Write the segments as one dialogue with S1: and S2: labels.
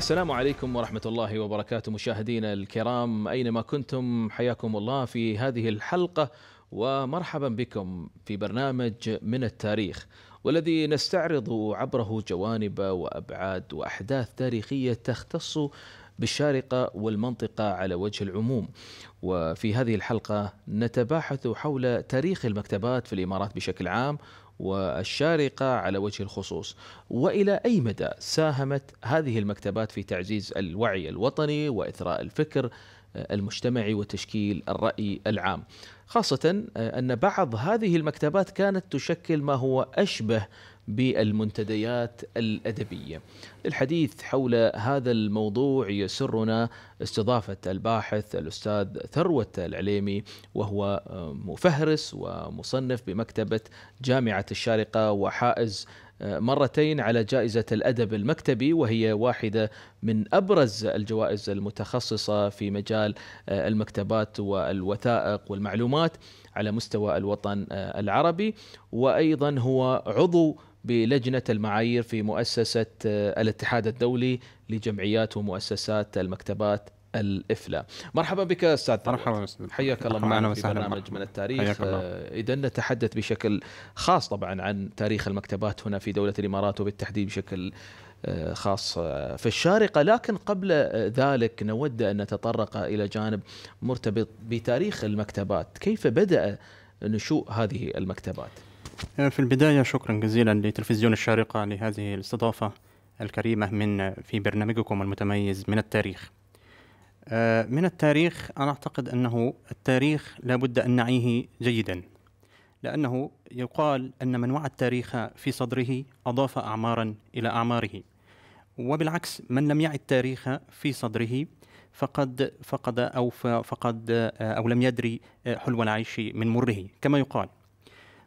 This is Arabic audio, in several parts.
S1: السلام عليكم ورحمة الله وبركاته مشاهدينا الكرام أينما كنتم حياكم الله في هذه الحلقة ومرحبا بكم في برنامج من التاريخ والذي نستعرض عبره جوانب وأبعاد وأحداث تاريخية تختص بالشارقة والمنطقة على وجه العموم وفي هذه الحلقة نتباحث حول تاريخ المكتبات في الإمارات بشكل عام والشارقة على وجه الخصوص وإلى أي مدى ساهمت هذه المكتبات في تعزيز الوعي الوطني وإثراء الفكر المجتمعي وتشكيل الرأي العام خاصة أن بعض هذه المكتبات كانت تشكل ما هو أشبه بالمنتديات الأدبية للحديث حول هذا الموضوع يسرنا استضافة الباحث الأستاذ ثروة العليمي وهو مفهرس ومصنف بمكتبة جامعة الشارقة وحائز آه، مرتين على جائزة الأدب المكتبي وهي واحدة من أبرز الجوائز المتخصصة في مجال آه، المكتبات والوثائق والمعلومات على مستوى الوطن آه، العربي وأيضا هو عضو بلجنة المعايير في مؤسسة آه، الاتحاد الدولي لجمعيات ومؤسسات المكتبات الإفلا مرحبا بك أستاذ مرحبا حياك الله معنا في برنامج مرحبا. من التاريخ آه، إذا نتحدث بشكل خاص طبعا عن تاريخ المكتبات هنا في دولة الإمارات وبالتحديد بشكل آه، خاص في الشارقة لكن قبل ذلك نود أن نتطرق إلى جانب مرتبط بتاريخ المكتبات كيف بدأ نشوء هذه المكتبات
S2: آه، في البداية شكرا جزيلا لتلفزيون الشارقة لهذه الاستضافة الكريمة من آه، في برنامجكم المتميز من التاريخ آه، من التاريخ أنا أعتقد أنه التاريخ لابد أن نعيه جيدا لأنه يقال أن من وعى التاريخ في صدره أضاف أعمارا إلى أعماره وبالعكس من لم يع التاريخ في صدره فقد فقد أو فقد أو لم يدري حلو العيش من مره كما يقال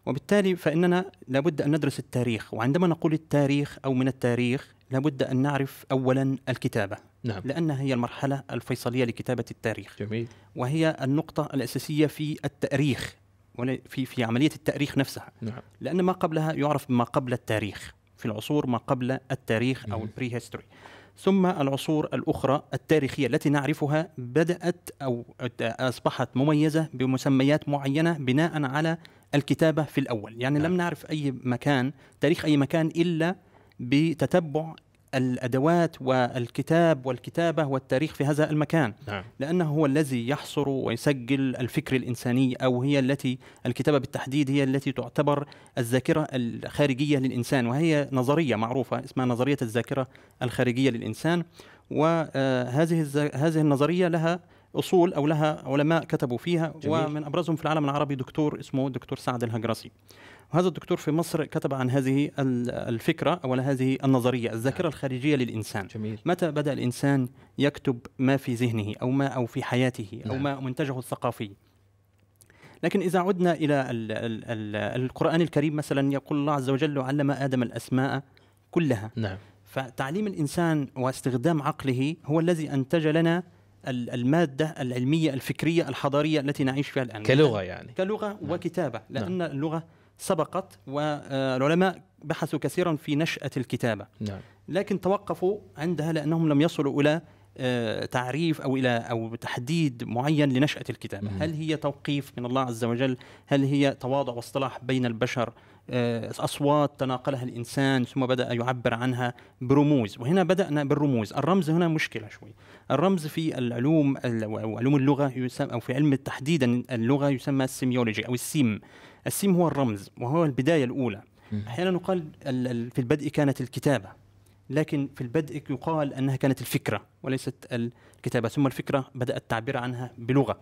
S2: وبالتالي فإننا لابد أن ندرس التاريخ وعندما نقول التاريخ أو من التاريخ لابد أن نعرف أولا الكتابة نعم. لأنها هي المرحلة الفيصلية لكتابة التاريخ جميل. وهي النقطة الأساسية في التأريخ في في عملية التأريخ نفسها نعم. لأن ما قبلها يعرف ما قبل التاريخ في العصور ما قبل التاريخ أو البري هيستوري ثم العصور الأخرى التاريخية التي نعرفها بدأت أو أصبحت مميزة بمسميات معينة بناء على الكتابة في الأول يعني نعم. لم نعرف أي مكان تاريخ أي مكان إلا بتتبع الأدوات والكتاب والكتابة والتاريخ في هذا المكان نعم. لأنه هو الذي يحصر ويسجل الفكر الإنساني أو هي التي الكتابة بالتحديد هي التي تعتبر الذاكرة الخارجية للإنسان وهي نظرية معروفة اسمها نظرية الذاكرة الخارجية للإنسان وهذه هذه النظرية لها اصول او لها علماء كتبوا فيها جميل. ومن ابرزهم في العالم العربي دكتور اسمه الدكتور سعد الهجرسي وهذا الدكتور في مصر كتب عن هذه الفكره او هذه النظريه الذاكره نعم. الخارجيه للانسان جميل. متى بدا الانسان يكتب ما في ذهنه او ما او في حياته او نعم. ما منتجه الثقافي لكن إذا عدنا إلى الـ الـ الـ القرآن الكريم مثلا يقول الله عز وجل علم آدم الأسماء كلها نعم. فتعليم الإنسان واستخدام عقله هو الذي أنتج لنا المادة العلمية الفكرية الحضارية التي نعيش فيها الآن كلغة يعني كلغة نعم. وكتابة لأن نعم. اللغة سبقت والعلماء بحثوا كثيرا في نشأة الكتابة نعم. لكن توقفوا عندها لأنهم لم يصلوا إلى آه، تعريف او الى او تحديد معين لنشاه الكتابه، هل هي توقيف من الله عز وجل؟ هل هي تواضع واصطلاح بين البشر؟ آه، أصوات تناقلها الإنسان ثم بدأ يعبر عنها برموز وهنا بدأنا بالرموز الرمز هنا مشكلة شوي الرمز في العلوم علوم اللغة يسمى أو في علم تحديدا اللغة يسمى السيميولوجي أو السيم السيم هو الرمز وهو البداية الأولى أحيانا يقال في البدء كانت الكتابة لكن في البدء يقال أنها كانت الفكرة وليست كتابة ثم الفكرة بدأ التعبير عنها بلغة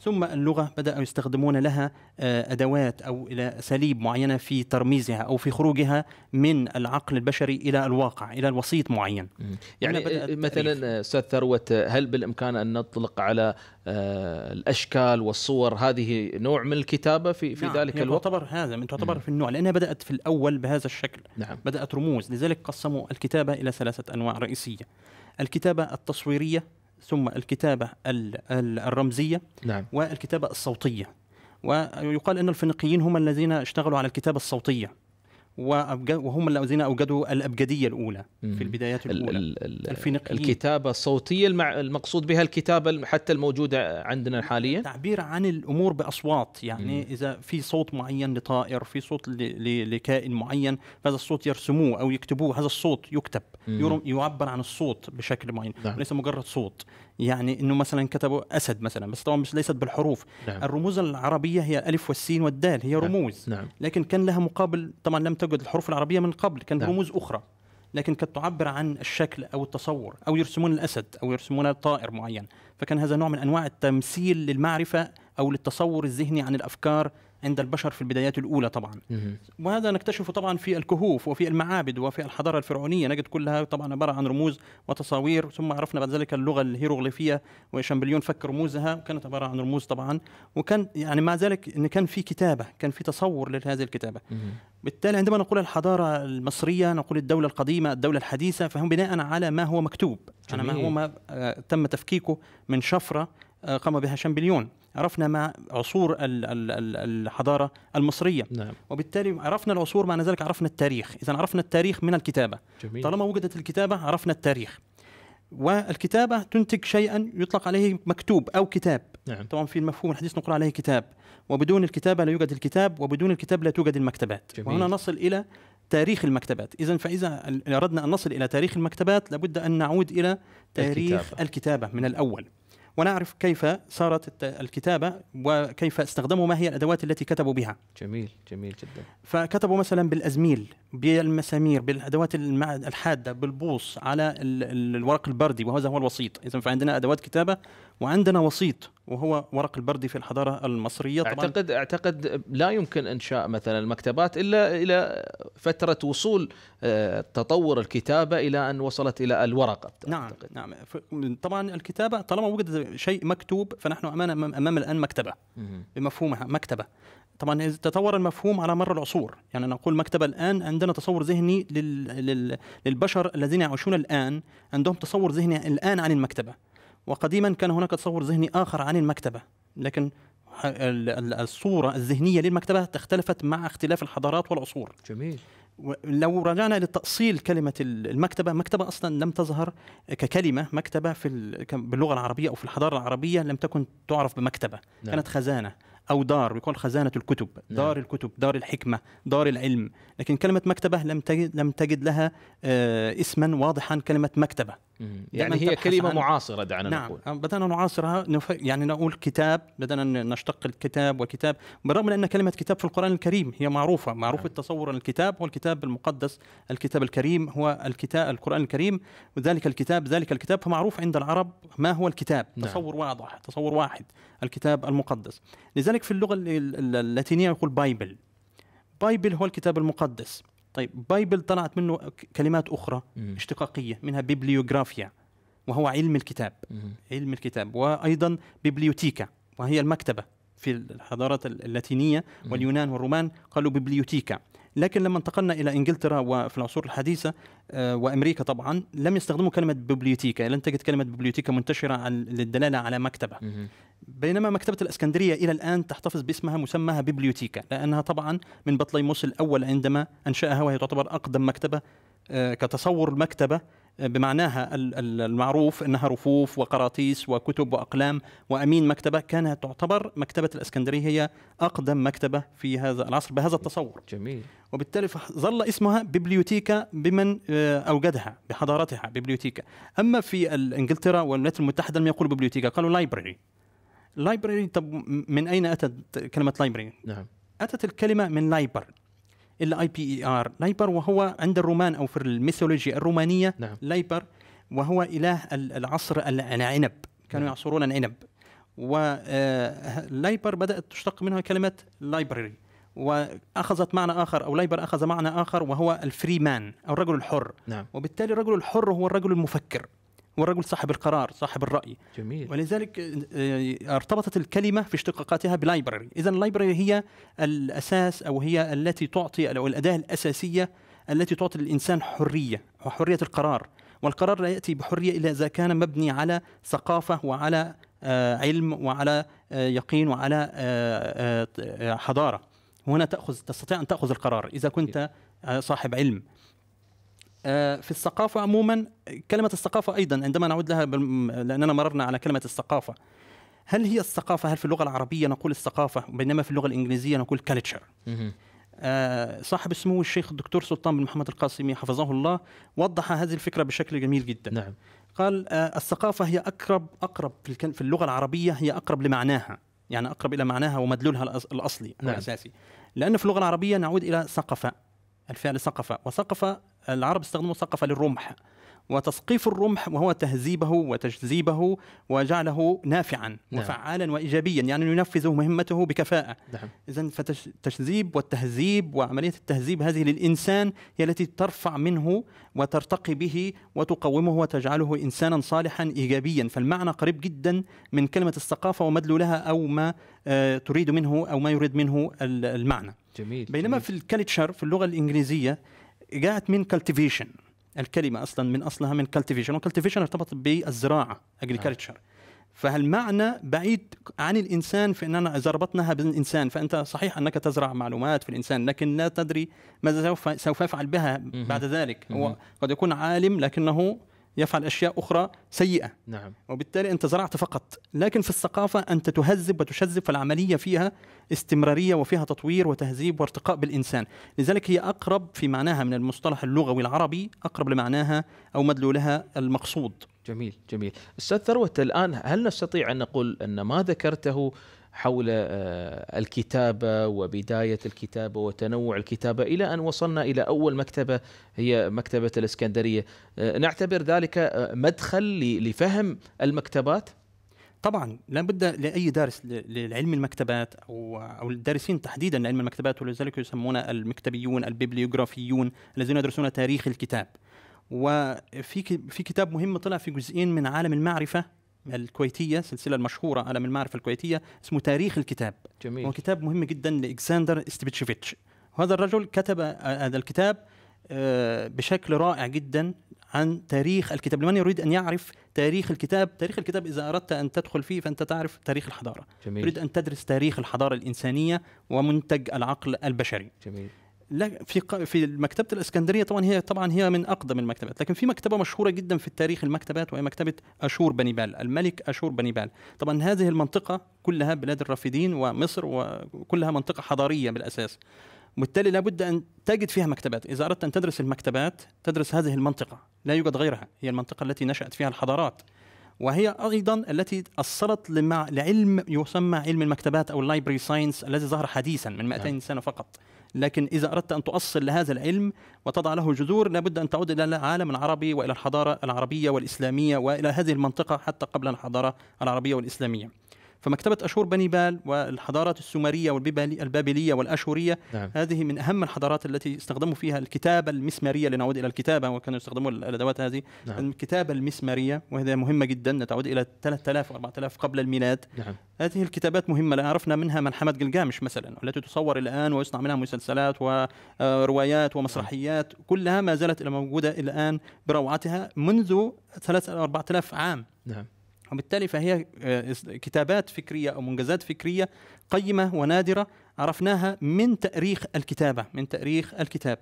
S2: ثم اللغة بدأوا يستخدمون لها آه، أدوات أو إلى أساليب معينة في ترميزها أو في خروجها من العقل البشري إلى
S1: الواقع إلى الوسيط معين يعني آه، مثلا آه، أستاذ ثروة هل بالإمكان أن نطلق على الأشكال والصور هذه نوع من الكتابة في, في نعم ذلك الوقت
S2: تعتبر هذا من تعتبر في النوع لأنها بدأت في الأول بهذا الشكل نعم. بدأت رموز لذلك قسموا الكتابة إلى ثلاثة أنواع رئيسية الكتابة التصويرية ثم الكتابة الرمزية نعم. والكتابة الصوتية ويقال أن الفينيقيين هم الذين اشتغلوا على الكتابة الصوتية وهم الذين اوجدوا الابجديه
S1: الاولى في البدايات الاولى ال يعني الكتابه الصوتيه المع... المقصود بها الكتابه حتى الموجوده عندنا حاليا تعبير
S2: عن الامور باصوات يعني مم. اذا في صوت معين لطائر في صوت لكائن معين هذا الصوت يرسموه او يكتبوه هذا الصوت يكتب مم. يعبر عن الصوت بشكل معين نعم. ليس مجرد صوت يعني انه مثلا كتبوا اسد مثلا بس طبعا مش ليست بالحروف نعم. الرموز العربيه هي الف والسين والدال هي نعم. رموز نعم. لكن كان لها مقابل طبعا لم توجد الحروف العربيه من قبل كان نعم. رموز اخرى لكن كانت تعبر عن الشكل او التصور او يرسمون الاسد او يرسمون طائر معين فكان هذا نوع من انواع التمثيل للمعرفه او للتصور الذهني عن الافكار عند البشر في البدايات الاولى طبعا وهذا نكتشفه طبعا في الكهوف وفي المعابد وفي الحضاره الفرعونيه نجد كلها طبعا عباره عن رموز وتصاوير ثم عرفنا بعد ذلك اللغه الهيروغليفيه وشامبليون فك رموزها وكانت عباره عن رموز طبعا وكان يعني مع ذلك ان كان في كتابه كان في تصور لهذه الكتابه بالتالي عندما نقول الحضاره المصريه نقول الدوله القديمه الدوله الحديثه فهم بناء على ما هو مكتوب على ما هو ما آه، تم تفكيكه من شفره آه، قام بها شامبليون عرفنا ما عصور الحضارة المصرية نعم. وبالتالي عرفنا العصور معنى ذلك عرفنا التاريخ إذا عرفنا التاريخ من الكتابة جميل. طالما وجدت الكتابة عرفنا التاريخ والكتابة تنتج شيئا يطلق عليه مكتوب أو كتاب نعم. طبعا في المفهوم الحديث نقول عليه كتاب وبدون الكتابة لا يوجد الكتاب وبدون الكتاب لا توجد المكتبات جميل. وهنا نصل إلى تاريخ المكتبات إذا فإذا أردنا أن نصل إلى تاريخ المكتبات لابد أن نعود إلى تاريخ الكتابة, الكتابة من الأول ونعرف كيف صارت الكتابة وكيف استخدموا ما هي الأدوات التي كتبوا بها
S1: جميل جميل جدا
S2: فكتبوا مثلا بالأزميل بالمسامير بالأدوات الحادة بالبوص على الورق البردي وهذا هو الوسيط إذا فعندنا أدوات كتابة
S1: وعندنا وسيط وهو ورق البردي في الحضاره المصريه طبعا اعتقد اعتقد لا يمكن انشاء مثلا المكتبات الا الى فتره وصول آه، تطور الكتابه الى ان وصلت الى الورقه
S2: نعم أعتقد. نعم, نعم. طبعا الكتابه طالما وجد شيء مكتوب فنحن امام امام الان مكتبه بمفهومها مكتبه طبعا تطور المفهوم على مر العصور يعني نقول مكتبة الآن عندنا تصور ذهني للبشر الذين يعيشون الآن عندهم تصور ذهني الآن عن المكتبة وقديما كان هناك تصور ذهني آخر عن المكتبة لكن الصورة الذهنية للمكتبة اختلفت مع اختلاف الحضارات والعصور جميل لو رجعنا لتأصيل كلمة المكتبة مكتبة أصلا لم تظهر ككلمة مكتبة في باللغة العربية أو في الحضارة العربية لم تكن تعرف بمكتبة نعم. كانت خزانة أو دار بيقال خزانة الكتب نعم. دار الكتب دار الحكمة دار العلم لكن كلمة مكتبة لم تجد, لم تجد لها آه، اسما واضحا كلمة مكتبة
S1: يعني هي كلمه عن... معاصره دعنا نعم.
S2: نقول بدانا نعاصرها نف... يعني نقول كتاب بدانا نشتق الكتاب وكتاب بالرغم من ان كلمه كتاب في القران الكريم هي معروفه معروف نعم. التصور ان الكتاب هو الكتاب المقدس الكتاب الكريم هو الكتاب القران الكريم ذلك الكتاب ذلك الكتاب فمعروف عند العرب ما هو الكتاب نعم. تصور واضح تصور واحد الكتاب المقدس لذلك في اللغه اللاتينيه يقول بايبل بايبل هو الكتاب المقدس طيب بايبل طلعت منه كلمات أخرى مم. اشتقاقية منها بيبليوغرافيا وهو علم الكتاب مم. علم الكتاب وأيضا بيبليوتيكا وهي المكتبة في الحضارات اللاتينية واليونان والرومان قالوا بيبليوتيكا لكن لما انتقلنا الى انجلترا وفي العصور الحديثه آه، وامريكا طبعا لم يستخدموا كلمه بيبليوتيكا لن تجد كلمه بيبليوتيكا منتشره للدلاله على مكتبه بينما مكتبة الإسكندرية إلى الآن تحتفظ باسمها مسماها بيبليوتيكا لأنها طبعا من بطليموس الأول عندما أنشأها وهي تعتبر أقدم مكتبة آه، كتصور المكتبة آه، بمعناها المعروف انها رفوف وقراطيس وكتب واقلام وامين مكتبه كانت تعتبر مكتبه الاسكندريه هي اقدم مكتبه في هذا العصر بهذا التصور. جميل. وبالتالي ظل اسمها ببليوتيكا بمن آه، اوجدها بحضارتها ببليوتيكا. اما في انجلترا والولايات المتحده لم يقولوا ببليوتيكا قالوا لايبراري لايبراري طب من اين اتت كلمه لايبراري؟ نعم اتت الكلمه من لايبر ال اي بي اي ار لايبر وهو عند الرومان او في الميثولوجيا الرومانيه نعم. لايبر وهو اله العصر العنب كانوا نعم. يعصرون العنب ولايبر آه، بدات تشتق منها كلمه لايبراري واخذت معنى اخر او لايبر اخذ معنى اخر وهو الفري مان او الرجل الحر نعم. وبالتالي الرجل الحر هو الرجل المفكر والرجل صاحب القرار صاحب الرأي جميل ولذلك آه، ارتبطت الكلمة في اشتقاقاتها بلايبرري إذا اللايبرري هي الأساس أو هي التي تعطي أو الأداة الأساسية التي تعطي للإنسان حرية وحرية القرار والقرار لا يأتي بحرية إلا إذا كان مبني على ثقافة وعلى آه، علم وعلى آه، يقين وعلى حضارة هنا تأخذ تستطيع أن تأخذ القرار إذا كنت صاحب علم آه، في الثقافة عموما كلمة الثقافة أيضا عندما نعود لها لأننا مررنا على كلمة الثقافة هل هي الثقافة هل في اللغة العربية نقول الثقافة بينما في اللغة الإنجليزية نقول كالتشر آه، صاحب سمو الشيخ الدكتور سلطان بن محمد القاسمي حفظه الله وضح هذه الفكرة بشكل جميل جدا نعم. قال آه، الثقافة هي أقرب أقرب في اللغة العربية هي أقرب لمعناها يعني أقرب إلى معناها ومدلولها الأصلي نعم. الأساسي لأن في اللغة العربية نعود إلى ثقافة الفعل ثقفة وثقفة العرب استخدموا الثقافة للرمح وتثقيف الرمح وهو تهذيبه وتجذيبه وجعله نافعا نعم. وفعالا وايجابيا يعني ينفذ مهمته بكفاءه نعم. اذا فتجذيب والتهذيب وعمليه التهذيب هذه للانسان هي التي ترفع منه وترتقي به وتقومه وتجعله انسانا صالحا ايجابيا فالمعنى قريب جدا من كلمه الثقافه ومدلولها او ما آه، تريد منه او ما يريد منه المعنى جميل بينما جميل. في الكالتشر في اللغه الانجليزيه جاءت من كالتيفيشن الكلمه اصلا من اصلها من كالتيفيشن وكالتيفيشن ارتبط بالزراعه أجريكالتشر فالمعنى بعيد عن الانسان في اننا اذا ربطناها بالانسان فانت صحيح انك تزرع معلومات في الانسان لكن لا تدري ماذا سوف سوف يفعل بها بعد ذلك هو قد يكون عالم لكنه يفعل اشياء اخرى سيئه نعم وبالتالي انت زرعت فقط لكن في الثقافه انت تهذب وتشذب فالعمليه فيها استمراريه وفيها تطوير وتهذيب وارتقاء بالانسان لذلك هي اقرب في معناها من المصطلح اللغوي العربي اقرب
S1: لمعناها او مدلولها المقصود جميل جميل استاذ ثروت الان هل نستطيع ان نقول ان ما ذكرته حول آه، الكتابة وبداية الكتابة وتنوع الكتابة إلى أن وصلنا إلى أول مكتبة هي مكتبة الإسكندرية آه، نعتبر ذلك آه، مدخل لفهم المكتبات؟
S2: طبعا لا بد لاي دارس لعلم المكتبات او الدارسين تحديدا لعلم المكتبات ولذلك يسمون المكتبيون الببليوغرافيون الذين يدرسون تاريخ الكتاب وفي في كتاب مهم طلع في جزئين من عالم المعرفه الكويتيه السلسله المشهوره على من المعرفه الكويتيه اسمه تاريخ الكتاب جميل هو كتاب مهم جدا لإكساندر استبيتشيفيتش وهذا الرجل كتب آه، هذا الكتاب آه، بشكل رائع جدا عن تاريخ الكتاب لمن يريد ان يعرف تاريخ الكتاب تاريخ الكتاب اذا اردت ان تدخل فيه فانت تعرف تاريخ الحضاره جميل. تريد ان تدرس تاريخ الحضاره الانسانيه ومنتج العقل البشري جميل. لا في في مكتبه الاسكندريه طبعا هي طبعا هي من اقدم المكتبات لكن في مكتبه مشهوره جدا في التاريخ المكتبات وهي مكتبه اشور بنيبال الملك اشور بنيبال طبعا هذه المنطقه كلها بلاد الرافدين ومصر وكلها منطقه حضاريه بالاساس وبالتالي لابد ان تجد فيها مكتبات اذا اردت ان تدرس المكتبات تدرس هذه المنطقه لا يوجد غيرها هي المنطقه التي نشات فيها الحضارات وهي أيضا التي أصلت لمع لعلم يسمى علم المكتبات أو اللايبرري ساينس الذي ظهر حديثا من 200 نعم. سنة فقط لكن إذا أردت أن تؤصل لهذا العلم وتضع له جذور لابد أن تعود إلى العالم العربي وإلى الحضارة العربية والإسلامية وإلى هذه المنطقة حتى قبل الحضارة العربية والإسلامية فمكتبة أشور بني بال والحضارات السومرية والبابلية والأشورية نعم. هذه من أهم الحضارات التي استخدموا فيها الكتابة المسمارية لنعود إلى الكتابة وكانوا يستخدموا الأدوات هذه نعم. الكتابة المسمارية وهذه مهمة جدا نتعود إلى 3000 و 4000 قبل الميلاد نعم. هذه الكتابات مهمة لا عرفنا منها ملحمة جلجامش مثلا التي تصور الآن ويصنع منها مسلسلات وروايات آه، ومسرحيات نعم. كلها ما زالت موجودة الآن بروعتها منذ 3000 4000 عام نعم وبالتالي فهي آه، كتابات فكرية أو منجزات فكرية قيمة ونادرة عرفناها من تأريخ الكتابة من تأريخ الكتاب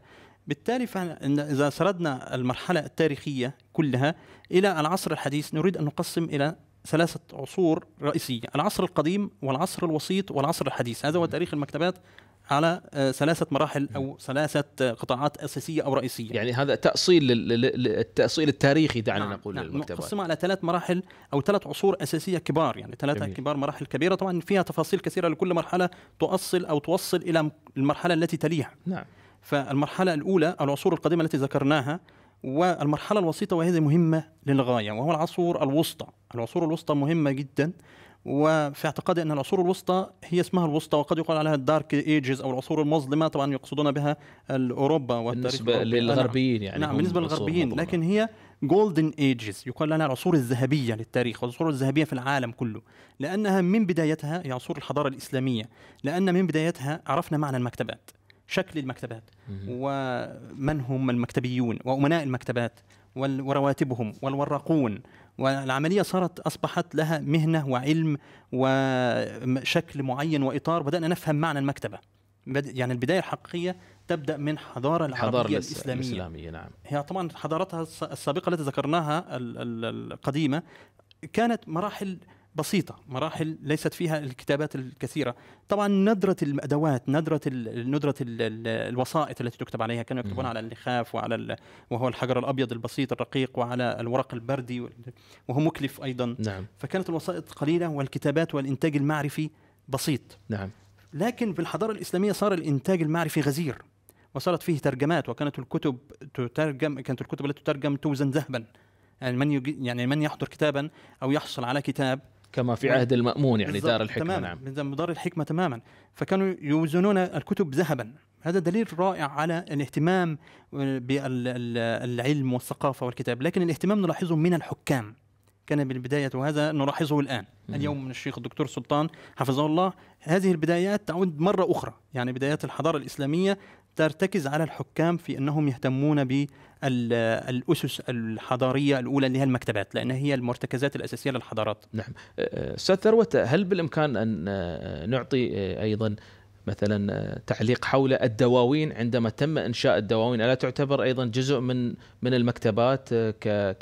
S2: بالتالي إذا سردنا المرحلة التاريخية كلها إلى العصر الحديث نريد أن نقسم إلى ثلاثة عصور رئيسية العصر القديم والعصر الوسيط والعصر الحديث هذا هو تاريخ المكتبات على ثلاثة آه، مراحل أو ثلاثة آه، قطاعات أساسية أو رئيسية يعني هذا تأصيل التأصيل التاريخي دعنا نعم نقول نعم نقسم نقسمها على ثلاث مراحل أو ثلاث عصور أساسية كبار يعني ثلاثة كبار مراحل كبيرة طبعا فيها تفاصيل كثيرة لكل مرحلة تؤصل أو توصل إلى المرحلة التي تليها نعم فالمرحلة الأولى العصور القديمة التي ذكرناها والمرحلة الوسيطة وهذه مهمة للغاية وهو العصور الوسطى العصور الوسطى مهمة جدا وفي اعتقادي ان العصور الوسطى هي اسمها الوسطى وقد يقال عليها الدارك ايجز او العصور المظلمه طبعا يقصدون بها الاوروبا بالنسبه للغربيين يعني نعم بالنسبه للغربيين لكن هي جولدن ايجز يقال لها العصور الذهبيه للتاريخ والعصور الذهبيه في العالم كله لانها من بدايتها هي عصور الحضاره الاسلاميه لان من بدايتها عرفنا معنى المكتبات شكل المكتبات ومن هم المكتبيون وامناء المكتبات ورواتبهم والوراقون والعملية صارت أصبحت لها مهنة وعلم وشكل معين وإطار بدأنا نفهم معنى المكتبة يعني البداية الحقيقية تبدأ من حضارة العربية حضارة الإسلامية. الإسلامية نعم هي طبعا حضارتها السابقة التي ذكرناها القديمة كانت مراحل بسيطة مراحل ليست فيها الكتابات الكثيرة طبعا ندرة الأدوات ندرة ندرة الوسائط التي تكتب عليها كانوا يكتبون على النخاف وعلى وهو الحجر الأبيض البسيط الرقيق وعلى الورق البردي وهو مكلف أيضا نعم. فكانت الوسائط قليلة والكتابات والإنتاج المعرفي بسيط نعم. لكن في الحضارة الإسلامية صار الإنتاج المعرفي غزير وصارت فيه ترجمات وكانت الكتب تترجم كانت الكتب التي تترجم توزن ذهبا يعني من يعني من يحضر كتابا او يحصل على كتاب كما في عهد المأمون يعني دار الحكمة تماما نعم. دار الحكمة تماما فكانوا يوزنون الكتب ذهبا هذا دليل رائع على الاهتمام آه، بالعلم والثقافة والكتاب لكن الاهتمام نلاحظه من الحكام كان بالبداية وهذا نلاحظه الآن اليوم من الشيخ الدكتور سلطان حفظه الله هذه البدايات تعود مرة أخرى يعني بدايات الحضارة الإسلامية ترتكز على الحكام في انهم يهتمون بالاسس الحضاريه الاولى اللي هي المكتبات لان هي المرتكزات الاساسيه للحضارات.
S1: نعم. أه، أه، استاذ ثروت هل بالامكان ان أه، نعطي ايضا مثلا تعليق حول الدواوين عندما تم انشاء الدواوين الا تعتبر ايضا جزء من من المكتبات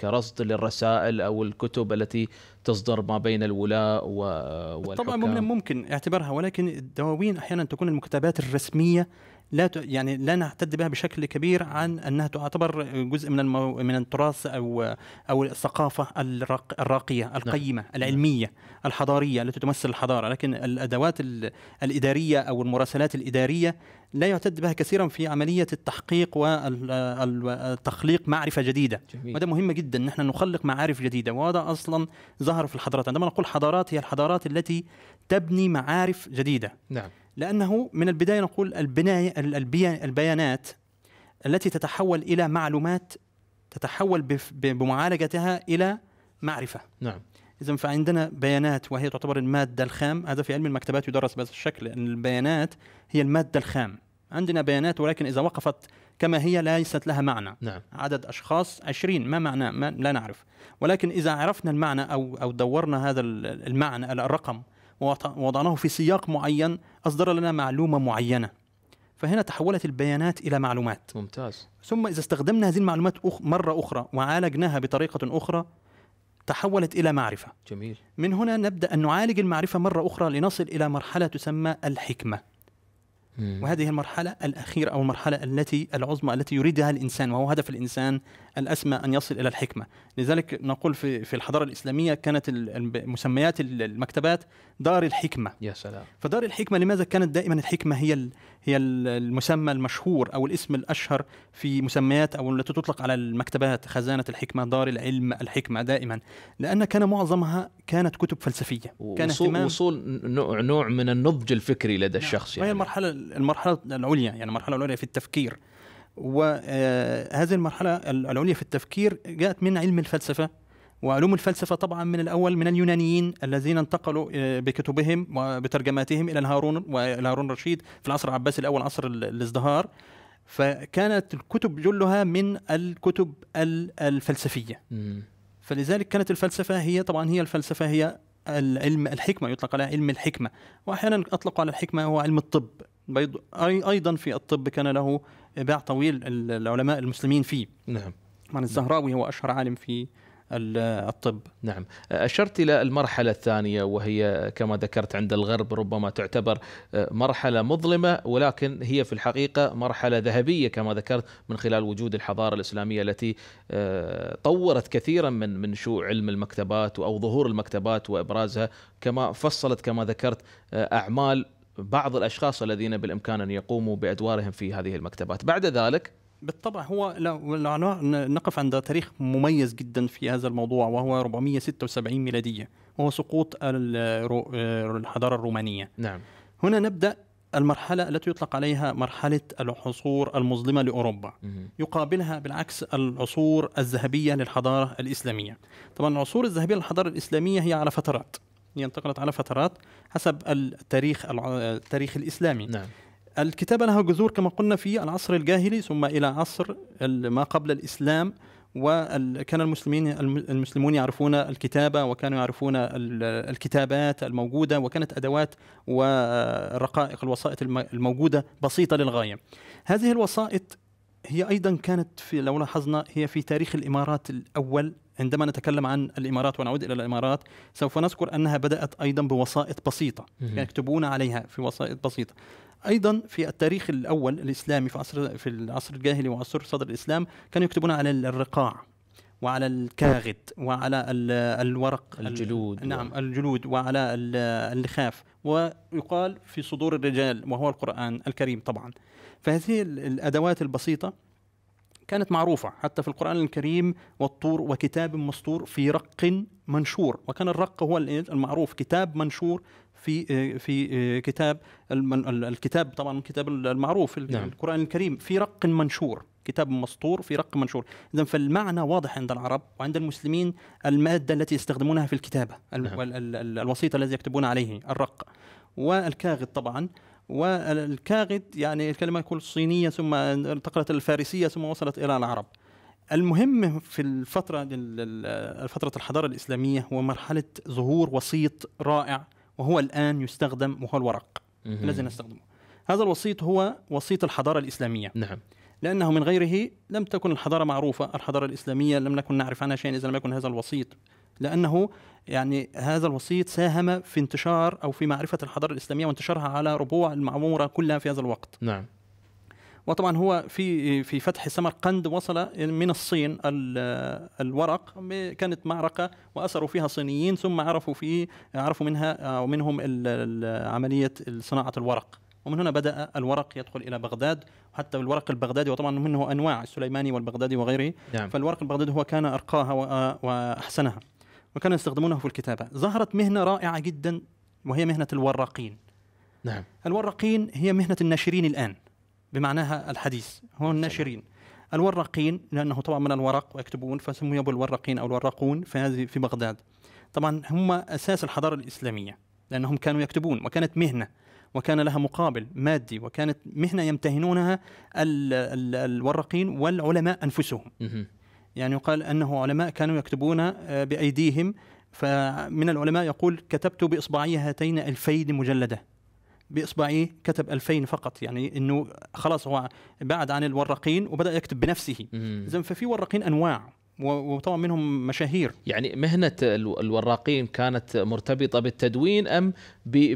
S1: كرصد للرسائل او الكتب التي تصدر ما بين الولاء والحكام طبعا
S2: ممكن اعتبارها ولكن الدواوين احيانا تكون المكتبات الرسميه لا ت... يعني لا نعتد بها بشكل كبير عن انها تعتبر جزء من المو... من التراث او او الثقافه الراق... الراقيه نعم. القيمه نعم. العلميه الحضاريه التي تمثل الحضاره لكن الادوات ال... الاداريه او المراسلات الاداريه لا يعتد بها كثيرا في عمليه التحقيق والتخليق معرفه جديده جميل. وده مهم جدا ان احنا نخلق معارف جديده وهذا اصلا ظهر في الحضارات عندما نقول حضارات هي الحضارات التي تبني معارف جديده نعم لأنه من البداية نقول البناية البيانات التي تتحول إلى معلومات تتحول بمعالجتها إلى معرفة نعم إذا فعندنا بيانات وهي تعتبر المادة الخام هذا في علم المكتبات يدرس بهذا الشكل أن البيانات هي المادة الخام عندنا بيانات ولكن إذا وقفت كما هي ليست لها معنى نعم. عدد أشخاص 20 ما معنى ما لا نعرف ولكن إذا عرفنا المعنى أو أو دورنا هذا المعنى الرقم ووضعناه في سياق معين أصدر لنا معلومة معينة فهنا تحولت البيانات إلى معلومات ممتاز ثم إذا استخدمنا هذه المعلومات أخ مرة أخرى وعالجناها بطريقة أخرى تحولت إلى معرفة جميل من هنا نبدأ أن نعالج المعرفة مرة أخرى لنصل إلى مرحلة تسمى الحكمة وهذه المرحلة الأخيرة أو المرحلة التي العظمى التي يريدها الإنسان وهو هدف الإنسان الأسمى أن يصل إلى الحكمة لذلك نقول في, في الحضارة الإسلامية كانت مسميات المكتبات دار الحكمة يا سلام فدار الحكمة لماذا كانت دائما الحكمة هي هي المسمى المشهور او الاسم الاشهر في مسميات او التي تطلق على المكتبات خزانه الحكمه دار العلم الحكمه دائما لان كان معظمها كانت كتب فلسفيه كان وصول,
S1: وصول نوع, من النضج الفكري لدى نعم. الشخص
S2: يعني هي المرحله المرحله العليا يعني المرحله العليا في التفكير وهذه آه، المرحلة العليا في التفكير جاءت من علم الفلسفة وعلوم الفلسفة طبعا من الأول من اليونانيين الذين انتقلوا آه، بكتبهم وبترجماتهم إلى هارون وإلى هارون رشيد في العصر العباسي الأول عصر الازدهار فكانت الكتب جلها من الكتب الفلسفية فلذلك كانت الفلسفة هي طبعا هي الفلسفة هي العلم الحكمة يطلق عليها علم الحكمة وأحيانا أطلقوا على الحكمة هو علم الطب أيضا في الطب كان له باع طويل العلماء المسلمين فيه نعم طبعا الزهراوي
S1: هو أشهر عالم في الطب نعم أشرت إلى المرحلة الثانية وهي كما ذكرت عند الغرب ربما تعتبر آه، مرحلة مظلمة ولكن هي في الحقيقة مرحلة ذهبية كما ذكرت من خلال وجود الحضارة الإسلامية التي آه، طورت كثيرا من من شو علم المكتبات أو ظهور المكتبات وإبرازها كما فصلت كما ذكرت آه، أعمال بعض الأشخاص الذين بالإمكان أن يقوموا بأدوارهم في هذه المكتبات بعد ذلك
S2: بالطبع هو لو نقف عند تاريخ مميز جدا في هذا الموضوع وهو 476 ميلادية وهو سقوط الحضارة الرومانية نعم هنا نبدأ المرحلة التي يطلق عليها مرحلة العصور المظلمة لأوروبا يقابلها بالعكس العصور الذهبية للحضارة الإسلامية طبعا العصور الذهبية للحضارة الإسلامية هي على فترات هي انتقلت على فترات حسب التاريخ التاريخ الإسلامي نعم. الكتابة لها جذور كما قلنا في العصر الجاهلي ثم إلى عصر ما قبل الإسلام وكان المسلمين المسلمون يعرفون الكتابة وكانوا يعرفون الكتابات الموجودة وكانت أدوات ورقائق الوسائط الموجودة بسيطة للغاية هذه الوسائط هي أيضا كانت في لو لاحظنا هي في تاريخ الإمارات الأول عندما نتكلم عن الإمارات ونعود إلى الإمارات سوف نذكر أنها بدأت أيضا بوسائط بسيطة يكتبون عليها في وسائط بسيطة ايضا في التاريخ الاول الاسلامي في عصر في العصر الجاهلي وعصر صدر الاسلام كانوا يكتبون على الرقاع وعلى الكاغد وعلى الورق الجلود نعم الجلود وعلى اللخاف ويقال في صدور الرجال وهو القرآن الكريم طبعا فهذه الأدوات البسيطة كانت معروفة حتى في القرآن الكريم والطور وكتاب مسطور في رق منشور وكان الرق هو المعروف كتاب منشور في آه، في آه، كتاب الكتاب طبعا الكتاب المعروف نعم. القران الكريم في رق منشور كتاب مسطور في رق منشور اذا فالمعنى واضح عند العرب وعند المسلمين الماده التي يستخدمونها في الكتابه نعم. الوسيط الذي يكتبون عليه الرق والكاغد طبعا والكاغد يعني الكلمه كل الصينيه ثم انتقلت الفارسيه ثم وصلت الى العرب المهم في الفترة فترة الحضارة الإسلامية هو مرحلة ظهور وسيط رائع وهو الآن يستخدم وهو الورق
S1: الذي نستخدمه
S2: هذا الوسيط هو وسيط الحضارة الإسلامية نعم لأنه من غيره لم تكن الحضارة معروفة الحضارة الإسلامية لم نكن نعرف عنها شيئا إذا لم يكن هذا الوسيط لأنه يعني هذا الوسيط ساهم في انتشار أو في معرفة الحضارة الإسلامية وانتشارها على ربوع المعمورة كلها في هذا الوقت نعم وطبعا هو في في فتح سمرقند وصل من الصين الورق كانت معركه واسروا فيها صينيين ثم عرفوا في عرفوا منها او منهم عمليه صناعه الورق ومن هنا بدا الورق يدخل الى بغداد حتى الورق البغدادي وطبعا منه انواع السليماني والبغدادي وغيره نعم. فالورق البغدادي هو كان ارقاها واحسنها وكانوا يستخدمونه في الكتابه ظهرت مهنه رائعه جدا وهي مهنه الوراقين نعم الوراقين هي مهنه الناشرين الان بمعناها الحديث هون الناشرين الورقين لانه طبعا من الورق ويكتبون فسمي بالورقين او الورقون في هذه في بغداد طبعا هم اساس الحضاره الاسلاميه لانهم كانوا يكتبون وكانت مهنه وكان لها مقابل مادي وكانت مهنه يمتهنونها الـ الـ الورقين والعلماء انفسهم يعني يقال انه علماء كانوا يكتبون آه، بايديهم فمن العلماء يقول كتبت باصبعي هاتين الفيد مجلده باصبعيه كتب 2000 فقط يعني انه خلاص هو بعد عن الورقين وبدا يكتب بنفسه زين ففي ورقين انواع
S1: وطبعا منهم مشاهير يعني مهنة الوراقين كانت مرتبطة بالتدوين أم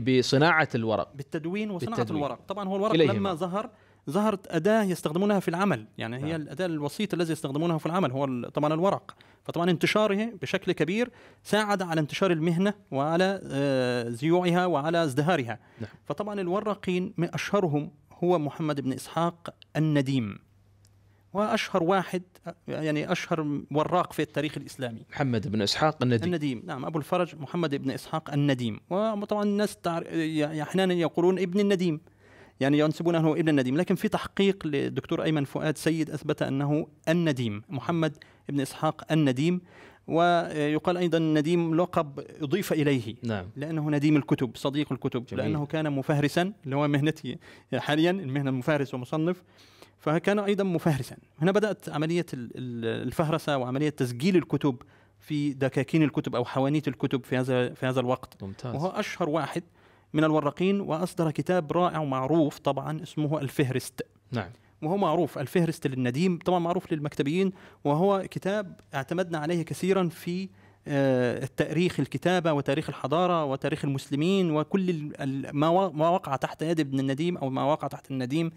S1: بصناعة الورق
S2: بالتدوين وصناعة بالتدوين. الورق طبعا هو الورق لما ظهر ظهرت أداة يستخدمونها في العمل يعني هي نعم. الأداة الوسيط الذي يستخدمونها في العمل هو طبعا الورق فطبعا انتشاره بشكل كبير ساعد على انتشار المهنة وعلى آه، زيوعها وعلى ازدهارها نعم. فطبعا الورقين من أشهرهم هو محمد بن إسحاق النديم واشهر واحد آه، يعني اشهر وراق في التاريخ الاسلامي محمد بن اسحاق النديم النديم نعم ابو الفرج محمد بن اسحاق النديم وطبعا الناس تع... يعني احيانا يقولون ابن النديم يعني ينسبونه انه ابن النديم لكن في تحقيق للدكتور ايمن فؤاد سيد اثبت انه النديم محمد ابن اسحاق النديم ويقال ايضا النديم لقب اضيف اليه نعم. لانه نديم الكتب صديق الكتب جميل. لانه كان مفهرسا اللي هو مهنتي حاليا المهنه المفهرس ومصنف فكان ايضا مفهرسا هنا بدات عمليه الفهرسه وعمليه تسجيل الكتب في دكاكين الكتب او حوانيت الكتب في هذا في هذا الوقت ممتاز. وهو اشهر واحد من الوراقين واصدر كتاب رائع ومعروف طبعا اسمه الفهرست نعم وهو معروف الفهرست للنديم طبعا معروف للمكتبيين وهو كتاب اعتمدنا عليه كثيرا في التاريخ آه، الكتابه وتاريخ الحضاره وتاريخ المسلمين وكل ما وقع تحت يد ابن النديم او ما وقع تحت النديم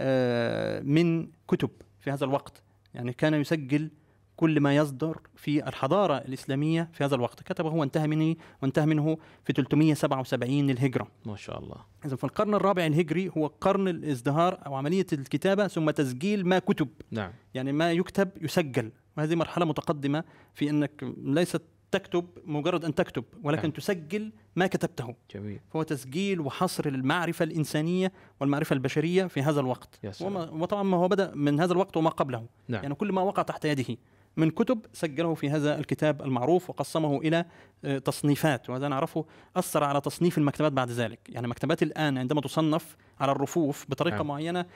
S2: آه، من كتب في هذا الوقت يعني كان يسجل كل ما يصدر في الحضارة الإسلامية في هذا الوقت كتبه وانتهى منه وانتهى منه في 377 للهجرة ما شاء الله إذا فالقرن الرابع الهجري هو قرن الازدهار أو عملية الكتابة ثم تسجيل ما كتب نعم. يعني ما يكتب يسجل وهذه مرحلة متقدمة في أنك ليست تكتب مجرد أن تكتب ولكن نعم. تسجل ما كتبته جميل. فهو تسجيل وحصر المعرفة الإنسانية والمعرفة البشرية في هذا الوقت وما وطبعا ما هو بدأ من هذا الوقت وما قبله نعم. يعني كل ما وقع تحت يده من كتب سجله في هذا الكتاب المعروف وقسمه إلى آه، تصنيفات وهذا نعرفه أثر على تصنيف المكتبات بعد ذلك يعني مكتبات الآن عندما تصنف على الرفوف بطريقة أه. معينة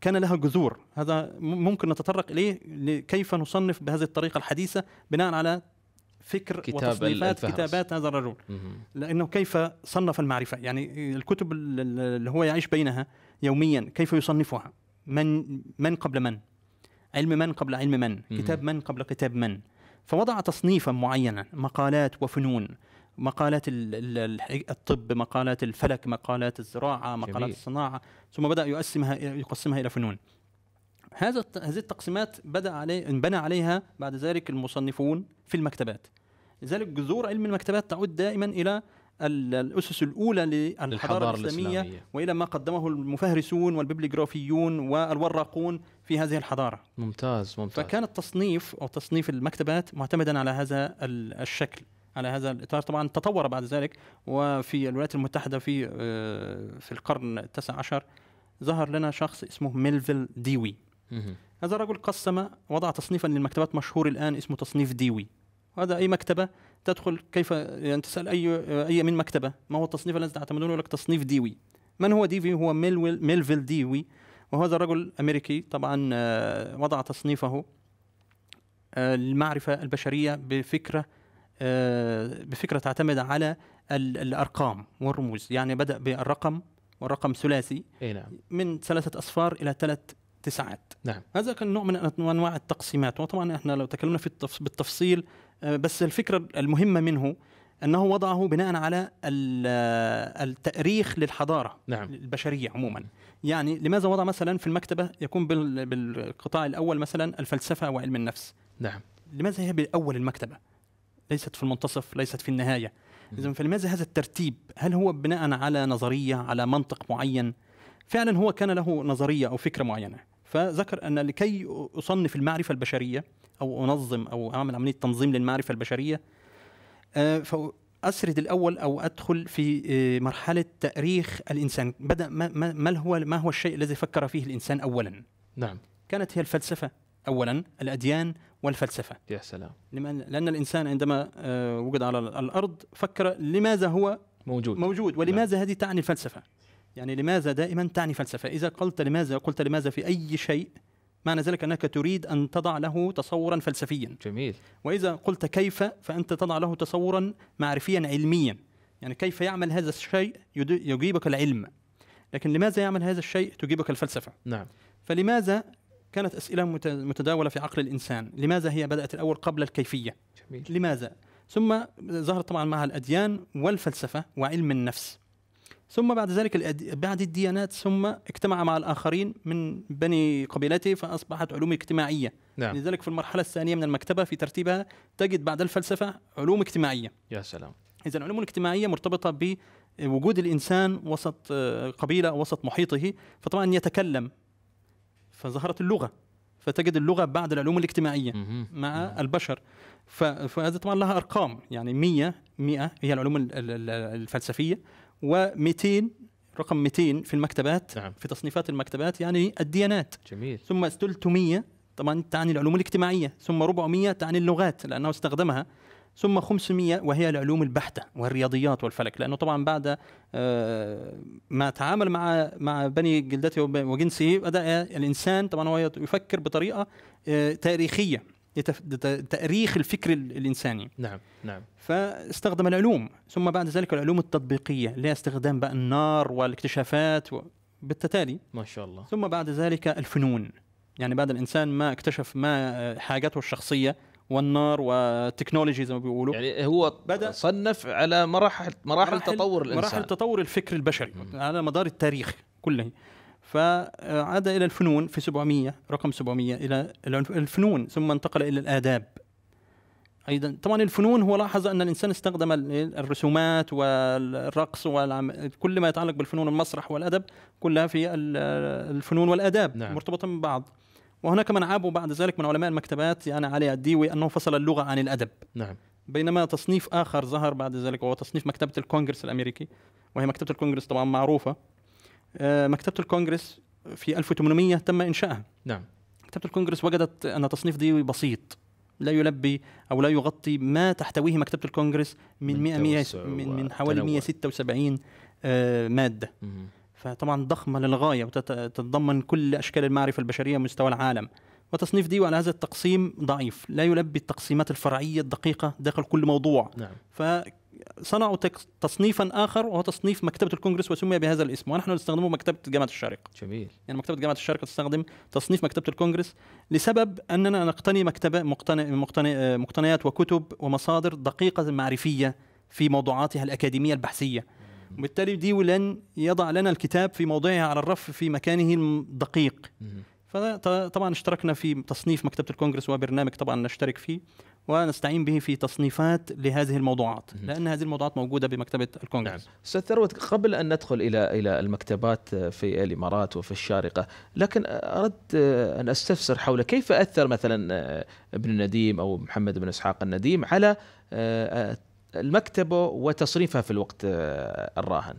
S2: كان لها جذور هذا ممكن نتطرق إليه كيف نصنف بهذه الطريقة الحديثة بناء على فكر كتاب وتصنيفات كتابات هذا الرجل لانه كيف صنف المعرفه يعني الكتب اللي هو يعيش بينها يوميا كيف يصنفها من من قبل من علم من قبل علم من كتاب من قبل كتاب من فوضع تصنيفا معينا مقالات وفنون مقالات الطب مقالات الفلك مقالات الزراعة مقالات جميل. الصناعة ثم بدأ يقسمها يقسمها إلى فنون هذا هذه التقسيمات بدأ عليه بنى عليها بعد ذلك المصنفون في المكتبات لذلك جذور علم المكتبات تعود دائما إلى الأسس الأولى للحضارة الإسلامية, الإسلامية وإلى ما قدمه المفهرسون والبيبليغرافيون والوراقون في هذه الحضارة ممتاز ممتاز فكان التصنيف أو تصنيف المكتبات معتمدا على هذا الشكل على هذا الاطار طبعا تطور بعد ذلك وفي الولايات المتحده في آه، في القرن التاسع عشر ظهر لنا شخص اسمه ميلفيل ديوي هذا الرجل قسم وضع تصنيفا للمكتبات مشهور الان اسمه تصنيف ديوي وهذا اي مكتبه تدخل كيف يعني تسال اي اي من مكتبه ما هو التصنيف الذي تعتمدونه لك تصنيف ديوي من هو ديوي هو ميلويل ميلفيل ديوي وهذا رجل امريكي طبعا آه، وضع تصنيفه المعرفه آه، البشريه بفكره آه، بفكره تعتمد على الارقام والرموز يعني بدا بالرقم والرقم ثلاثي نعم. من ثلاثه اصفار الى ثلاث تسعات نعم هذا كان نوع من انواع التقسيمات وطبعا احنا لو تكلمنا في التف... بالتفصيل آه، بس الفكره المهمه منه انه وضعه بناء على آه، التاريخ للحضاره نعم. البشريه عموما يعني لماذا وضع مثلا في المكتبه يكون بال... بالقطاع الاول مثلا الفلسفه وعلم النفس نعم لماذا هي باول المكتبه ليست في المنتصف ليست في النهايه اذا فلماذا هذا الترتيب هل هو بناء على نظريه على منطق معين فعلا هو كان له نظريه او فكره معينه فذكر أن لكي أصنف المعرفة البشرية أو أنظم أو أعمل عملية تنظيم للمعرفة البشرية آه، أسرد الأول أو أدخل في آه، مرحلة تأريخ الإنسان بدأ ما هو ما هو الشيء الذي فكر فيه الإنسان أولا نعم كانت هي الفلسفة أولا الأديان والفلسفة يا سلام لأن الإنسان عندما آه، وجد على الأرض فكر لماذا هو موجود موجود ولماذا نعم. هذه تعني الفلسفة يعني لماذا دائما تعني فلسفة إذا قلت لماذا قلت لماذا في أي شيء معنى ذلك أنك تريد أن تضع له تصورا فلسفيا جميل وإذا قلت كيف فأنت تضع له تصورا معرفيا علميا يعني كيف يعمل هذا الشيء يجيبك العلم لكن لماذا يعمل هذا الشيء تجيبك الفلسفة نعم فلماذا كانت أسئلة متداولة في عقل الإنسان لماذا هي بدأت الأول قبل الكيفية جميل. لماذا ثم ظهرت طبعا معها الأديان والفلسفة وعلم النفس ثم بعد ذلك بعد الديانات ثم اجتمع مع الآخرين من بني قبيلته فأصبحت علوم اجتماعية نعم. لذلك في المرحلة الثانية من المكتبة في ترتيبها تجد بعد الفلسفة علوم اجتماعية يا سلام إذا العلوم الاجتماعية مرتبطة بوجود الإنسان وسط آه، قبيلة أو وسط محيطه فطبعا يتكلم فظهرت اللغة فتجد اللغة بعد العلوم الاجتماعية مع البشر فهذا طبعا لها أرقام يعني 100 100 هي العلوم الفلسفية و200 رقم 200 في المكتبات نعم. في تصنيفات المكتبات يعني الديانات جميل ثم 300 طبعا تعني العلوم الاجتماعيه ثم 400 تعني اللغات لانه استخدمها ثم 500 وهي العلوم البحتة والرياضيات والفلك لأنه طبعا بعد آه، ما تعامل مع مع بني جلدته وجنسه بدأ الإنسان طبعا هو يفكر بطريقة آه، تاريخية تاريخ الفكر الإنساني نعم نعم فاستخدم العلوم ثم بعد ذلك العلوم التطبيقية لا استخدام بقى النار والاكتشافات و... بالتتالي ما شاء الله ثم بعد ذلك الفنون يعني بعد الإنسان ما اكتشف ما آه، حاجته الشخصية والنار والتكنولوجي زي ما بيقولوا يعني هو بدأ صنف على مراحل مراحل, مراحل تطور الإنسان مراحل تطور الفكر البشري على مدار التاريخ كله فعاد إلى الفنون في 700 رقم 700 إلى الفنون ثم انتقل إلى الآداب ايضا طبعا الفنون هو لاحظ ان الانسان استخدم الرسومات والرقص وكل ما يتعلق بالفنون المسرح والادب كلها في الفنون والاداب نعم. مرتبطه من بعض وهناك من عابوا بعد ذلك من علماء المكتبات يعني علي الديوي انه فصل اللغه عن الادب نعم بينما تصنيف اخر ظهر بعد ذلك وهو تصنيف مكتبه الكونغرس الامريكي وهي مكتبه الكونغرس طبعا معروفه آه، مكتبه الكونغرس في 1800 تم انشائها نعم مكتبه الكونغرس وجدت ان تصنيف ديوي بسيط لا يلبي او لا يغطي ما تحتويه مكتبه الكونغرس من 100 100 من, من حوالي 176 آه، ماده مم. فطبعا ضخمه للغايه وتتضمن كل اشكال المعرفه البشريه مستوى العالم وتصنيف دي على هذا التقسيم ضعيف لا يلبي التقسيمات الفرعيه الدقيقه داخل كل موضوع
S1: نعم.
S2: صنعوا تصنيفا اخر وهو تصنيف مكتبه الكونغرس وسمي بهذا الاسم ونحن نستخدمه مكتبه جامعه الشارقه. جميل. يعني مكتبه جامعه الشارقه تستخدم تصنيف مكتبه الكونغرس لسبب اننا نقتني مكتبه مقتني مقتني مقتنيات وكتب ومصادر دقيقه معرفيه في موضوعاتها الاكاديميه البحثيه. وبالتالي دي ولن يضع لنا الكتاب في موضعه على الرف في مكانه الدقيق. فطبعا اشتركنا في تصنيف مكتبه الكونغرس وبرنامج طبعا نشترك فيه ونستعين به في تصنيفات لهذه الموضوعات لان هذه الموضوعات موجوده بمكتبه الكونغرس نعم.
S1: استاذ ثروت قبل ان ندخل الى الى المكتبات في الامارات وفي الشارقه لكن اردت ان استفسر حول كيف اثر مثلا ابن النديم او محمد بن اسحاق النديم على المكتبه وتصريفها في الوقت الراهن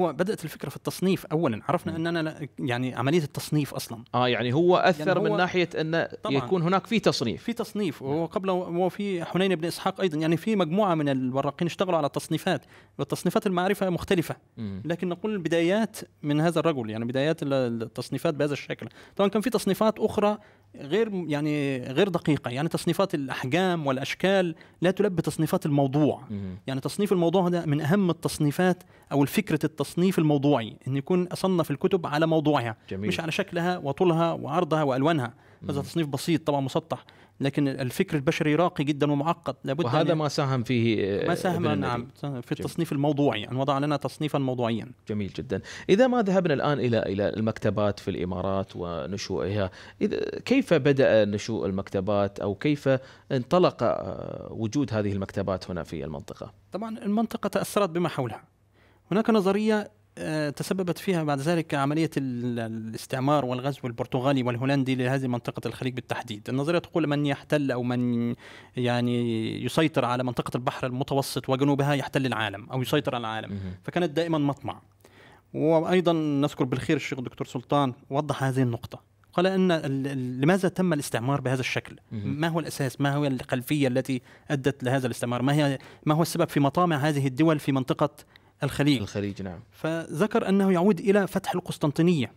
S2: هو بدات الفكره في التصنيف اولا عرفنا ان انا يعني عمليه التصنيف اصلا
S1: اه يعني هو اثر يعني هو من ناحيه انه يكون هناك في تصنيف
S2: في تصنيف نعم. وقبل وفي حنين بن اسحاق ايضا يعني في مجموعه من الوراقين اشتغلوا على التصنيفات والتصنيفات المعرفه مختلفه لكن نقول البدايات من هذا الرجل يعني بدايات التصنيفات بهذا الشكل طبعا كان في تصنيفات اخرى غير يعني غير دقيقه يعني تصنيفات الاحجام والاشكال لا تلبي تصنيفات الموضوع يعني تصنيف الموضوع ده من اهم التصنيفات او الفكره التصنيف التصنيف الموضوعي ان يكون اصنف الكتب على موضوعها جميل. مش على شكلها وطولها وعرضها والوانها هذا تصنيف بسيط طبعا مسطح لكن الفكر البشري راقي جدا ومعقد لابد وهذا ما
S1: ساهم فيه آه، ما ساهم نعم في التصنيف جميل. الموضوعي ان وضع لنا تصنيفا موضوعيا جميل جدا اذا ما ذهبنا الان الى الى المكتبات في الامارات ونشوئها إذا كيف بدا نشوء المكتبات او كيف انطلق آه، وجود هذه المكتبات هنا في المنطقه
S2: طبعا المنطقه تاثرت بما حولها هناك نظرية آه، تسببت فيها بعد ذلك عملية الاستعمار والغزو البرتغالي والهولندي لهذه منطقة الخليج بالتحديد النظرية تقول من يحتل أو من يعني يسيطر على منطقة البحر المتوسط وجنوبها يحتل العالم أو يسيطر على العالم فكانت دائما مطمع وأيضا نذكر بالخير الشيخ دكتور سلطان وضح هذه النقطة قال ان لماذا تم الاستعمار بهذا الشكل؟ ما هو الاساس؟ ما هو الخلفيه التي ادت لهذا الاستعمار؟ ما هي ما هو السبب في مطامع هذه الدول في منطقه الخليج الخليج نعم فذكر أنه يعود إلى فتح القسطنطينية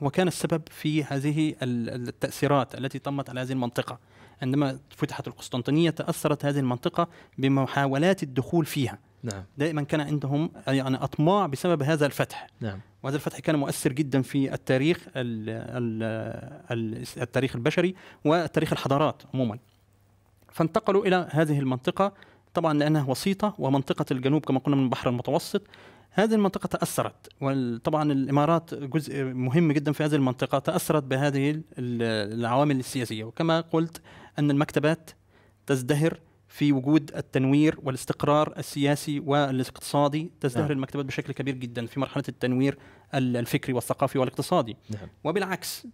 S2: وكان السبب في هذه التأثيرات التي تمت على هذه المنطقة عندما فتحت القسطنطينية تأثرت هذه المنطقة بمحاولات الدخول فيها نعم. دائما كان عندهم يعني أطماع بسبب هذا الفتح نعم. وهذا الفتح كان مؤثر جدا في التاريخ الـ الـ التاريخ البشري وتاريخ الحضارات عموما فانتقلوا إلى هذه المنطقة طبعا لأنها وسيطة ومنطقة الجنوب كما قلنا من البحر المتوسط هذه المنطقة تأثرت وطبعا الإمارات جزء مهم جدا في هذه المنطقة تأثرت بهذه العوامل السياسية وكما قلت أن المكتبات تزدهر في وجود التنوير والاستقرار السياسي والاقتصادي تزدهر نعم. المكتبات بشكل كبير جدا في مرحلة التنوير الفكري والثقافي والاقتصادي نعم. وبالعكس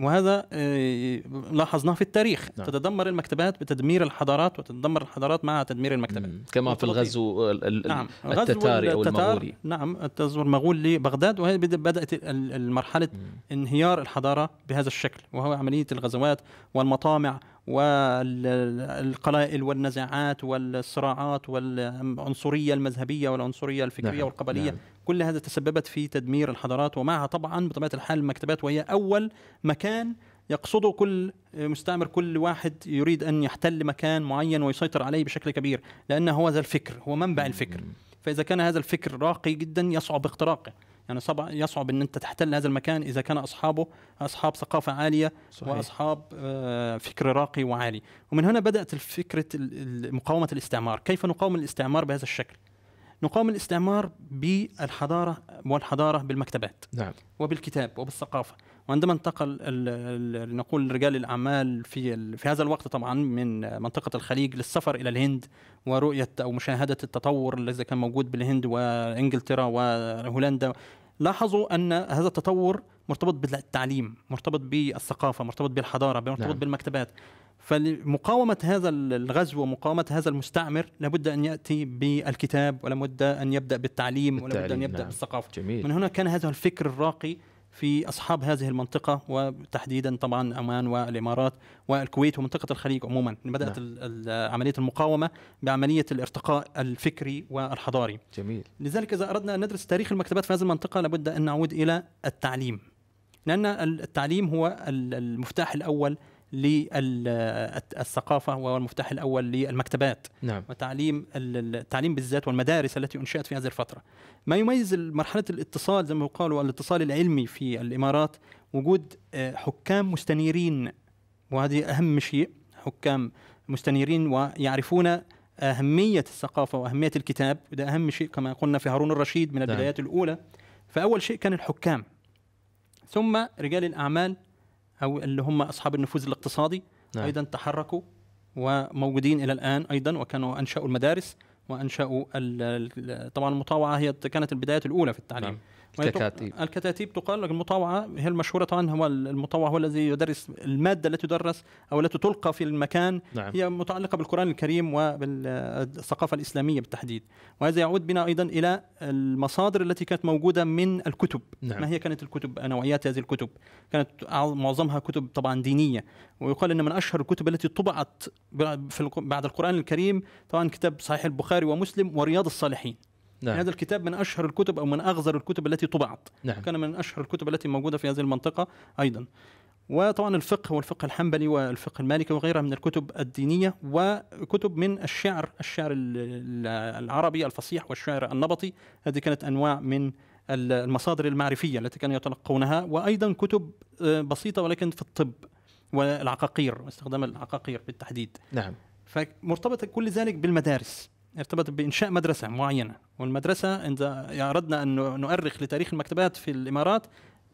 S2: وهذا آه، لاحظناه في التاريخ نعم. تتدمر المكتبات بتدمير الحضارات وتتدمر الحضارات مع تدمير المكتبات كما في
S1: الغزو
S2: نعم. التتاري او المغولي نعم التزور المغول لبغداد وهي بدات مرحله انهيار الحضاره بهذا الشكل وهو عمليه الغزوات والمطامع والقلائل والنزاعات والصراعات والعنصريه المذهبيه والعنصريه الفكريه نعم. والقبليه نعم. كل هذا تسببت في تدمير الحضارات ومعها طبعا بطبيعه الحال المكتبات وهي اول مكان يقصده كل مستعمر كل واحد يريد ان يحتل مكان معين ويسيطر عليه بشكل كبير لانه هو ذا الفكر هو منبع الفكر فاذا كان هذا الفكر راقي جدا يصعب اختراقه يعني صعب يصعب ان انت تحتل هذا المكان اذا كان اصحابه اصحاب ثقافه عاليه صحيح. واصحاب آه، فكر راقي وعالي ومن هنا بدات فكره مقاومه الاستعمار كيف نقاوم الاستعمار بهذا الشكل نقاوم الاستعمار بالحضاره والحضاره بالمكتبات نعم. وبالكتاب وبالثقافه وعندما انتقل نقول رجال الاعمال في في هذا الوقت طبعا من منطقه الخليج للسفر الى الهند ورؤيه او مشاهده التطور الذي كان موجود بالهند وانجلترا وهولندا لاحظوا ان هذا التطور مرتبط بالتعليم مرتبط بالثقافه مرتبط بالحضاره مرتبط نعم. بالمكتبات فمقاومة هذا الغزو ومقاومة هذا المستعمر لابد أن يأتي بالكتاب ولابد أن يبدأ بالتعليم, بالتعليم ولابد أن يبدأ نعم. بالثقافة جميل. من هنا كان هذا الفكر الراقي في أصحاب هذه المنطقة وتحديدا طبعا عمان والإمارات والكويت ومنطقة الخليج عموما بدأت نعم. عملية المقاومة بعملية الارتقاء الفكري والحضاري جميل لذلك إذا أردنا أن ندرس تاريخ المكتبات في هذه المنطقة لابد أن نعود إلى التعليم لأن التعليم هو المفتاح الأول للثقافه وهو المفتاح الاول للمكتبات نعم. وتعليم التعليم بالذات والمدارس التي انشئت في هذه الفتره. ما يميز مرحله الاتصال زي ما قالوا الاتصال العلمي في الامارات وجود آه، حكام مستنيرين وهذه اهم شيء حكام مستنيرين ويعرفون اهميه الثقافه واهميه الكتاب وده اهم شيء كما قلنا في هارون الرشيد من نعم. البدايات نعم. الاولى فاول شيء كان الحكام ثم رجال الاعمال او اللي هم اصحاب النفوذ الاقتصادي نعم. ايضا تحركوا وموجودين الى الان ايضا وكانوا انشاوا المدارس وانشاوا طبعا المطاوعه هي كانت البدايه الاولى في التعليم نعم. الكتاتيب الكتاتيب تقال المطوعة هي المشهورة طبعا هو المطوع هو الذي يدرس المادة التي تدرس أو التي تلقى في المكان نعم. هي متعلقة بالقرآن الكريم وبالثقافة الإسلامية بالتحديد وهذا يعود بنا أيضا إلى المصادر التي كانت موجودة من الكتب نعم. ما هي كانت الكتب نوعيات هذه الكتب كانت معظمها كتب طبعا دينية ويقال أن من أشهر الكتب التي طبعت بعد القرآن الكريم طبعا كتاب صحيح البخاري ومسلم ورياض الصالحين نعم. يعني هذا الكتاب من اشهر الكتب او من اغزر الكتب التي طبعت نعم. كان من اشهر الكتب التي موجوده في هذه المنطقه ايضا وطبعا الفقه والفقه الحنبلي والفقه المالكي وغيرها من الكتب الدينيه وكتب من الشعر الشعر العربي الفصيح والشعر النبطي هذه كانت انواع من المصادر المعرفيه التي كانوا يتلقونها وايضا كتب آه، بسيطه ولكن في الطب والعقاقير واستخدام العقاقير بالتحديد نعم فمرتبط كل ذلك بالمدارس ارتبط بانشاء مدرسه معينه والمدرسة إذا يعني أردنا أن نؤرخ لتاريخ المكتبات في الإمارات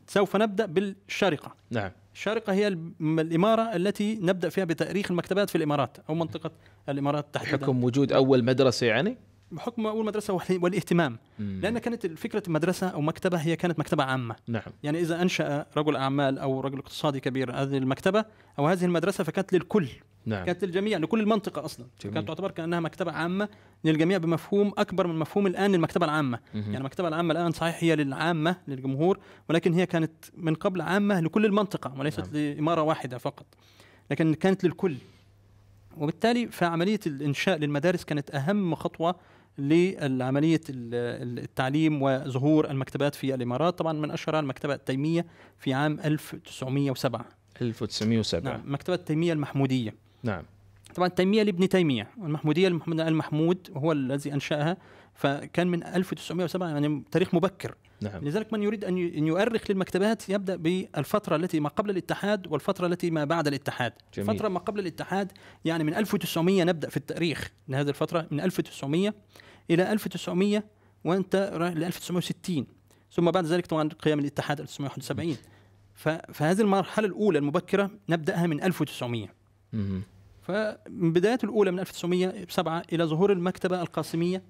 S2: سوف نبدأ بالشارقة نعم الشارقة هي الإمارة التي نبدأ فيها بتاريخ المكتبات في الإمارات أو منطقة الإمارات
S1: تحديدا بحكم وجود أول مدرسة يعني؟
S2: بحكم اول مدرسه والاهتمام مم. لان كانت فكره مدرسه او مكتبه هي كانت مكتبه عامه نعم. يعني اذا انشا رجل اعمال او رجل اقتصادي كبير هذه المكتبه او هذه المدرسه فكانت للكل نعم. كانت للجميع لكل المنطقه اصلا جميل. كانت تعتبر كانها مكتبه عامه للجميع بمفهوم اكبر من مفهوم الان للمكتبة العامه مه. يعني المكتبه العامه الان صحيح هي للعامه للجمهور ولكن هي كانت من قبل عامه لكل المنطقه وليست نعم. لاماره واحده فقط لكن كانت للكل وبالتالي فعمليه الانشاء للمدارس كانت اهم خطوه لعملية التعليم وظهور المكتبات في الإمارات طبعا من أشهرها المكتبة التيمية في عام 1907
S1: 1907 نعم
S2: مكتبة التيمية المحمودية نعم طبعا تيميه لابن تيميه المحموديه لمحمد المحمود هو الذي انشاها فكان من 1907 يعني تاريخ مبكر نعم. لذلك من يريد ان يؤرخ للمكتبات يبدا بالفتره التي ما قبل الاتحاد والفتره التي ما بعد الاتحاد جميل. الفتره ما قبل الاتحاد يعني من 1900 نبدا في التاريخ لهذه الفتره من 1900 الى 1900 وانت ل 1960 ثم بعد ذلك طبعا قيام الاتحاد 1971 فهذه المرحله الاولى المبكره نبداها من 1900 مم. فمن بدايته الأولى من 1907 إلى ظهور المكتبة القاسمية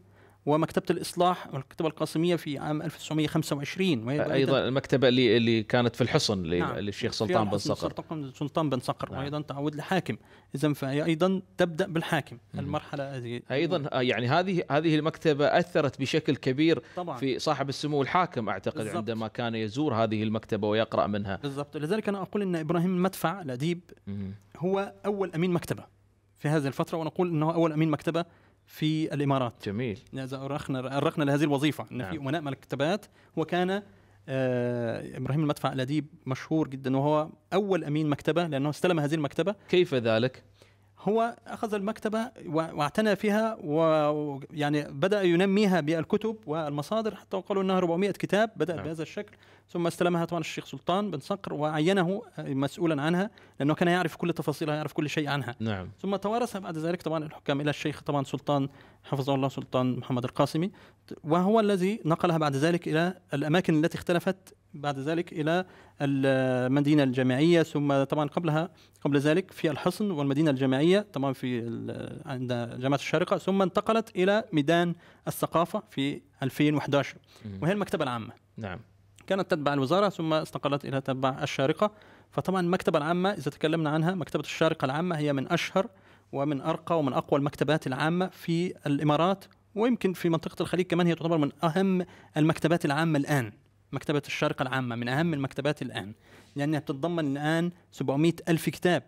S2: ومكتبة الإصلاح والكتبه القاسمية في عام 1925 وهي أيضا
S1: المكتبة اللي, اللي كانت في الحصن نعم للشيخ سلطان بن صقر
S2: سلطان بن صقر نعم. وأيضا تعود لحاكم إذا فهي أيضا تبدأ بالحاكم المرحلة هذه أيضا
S1: آه، يعني هذه هذه المكتبة أثرت بشكل كبير طبعا. في صاحب السمو الحاكم أعتقد عندما كان يزور هذه المكتبة ويقرأ منها بالضبط لذلك أنا أقول أن
S2: إبراهيم المدفع الأديب هو أول أمين مكتبة في هذه الفترة ونقول أنه أول أمين مكتبة في الامارات جميل ارخنا ارخنا لهذه الوظيفه ان نعم. في امناء مكتبات هو كان آه ابراهيم المدفع الاديب مشهور جدا وهو اول امين مكتبه لانه استلم هذه المكتبه كيف ذلك؟ هو اخذ المكتبه واعتنى فيها ويعني بدا ينميها بالكتب والمصادر حتى قالوا انها 400 كتاب بدات نعم. بهذا الشكل ثم استلمها طبعا الشيخ سلطان بن صقر وعينه آه، مسؤولا عنها لانه كان يعرف كل تفاصيلها يعرف كل شيء عنها نعم ثم توارثها بعد ذلك طبعا الحكام الى الشيخ طبعا سلطان حفظه الله سلطان محمد القاسمي وهو الذي نقلها بعد ذلك الى الاماكن التي اختلفت بعد ذلك الى المدينه الجامعيه ثم طبعا قبلها قبل ذلك في الحصن والمدينه الجامعيه طبعا في عند جامعه الشارقه ثم انتقلت الى ميدان الثقافه في 2011 وهي المكتبه العامه نعم كانت تتبع الوزاره ثم استقلت الى تتبع الشارقه فطبعا المكتبه العامه اذا تكلمنا عنها مكتبه الشارقه العامه هي من اشهر ومن ارقى ومن اقوى المكتبات العامه في الامارات ويمكن في منطقه الخليج كمان هي تعتبر من اهم المكتبات العامه الان مكتبة الشارقة العامة من أهم المكتبات الآن لأنها بتتضمن الآن 700 ألف كتاب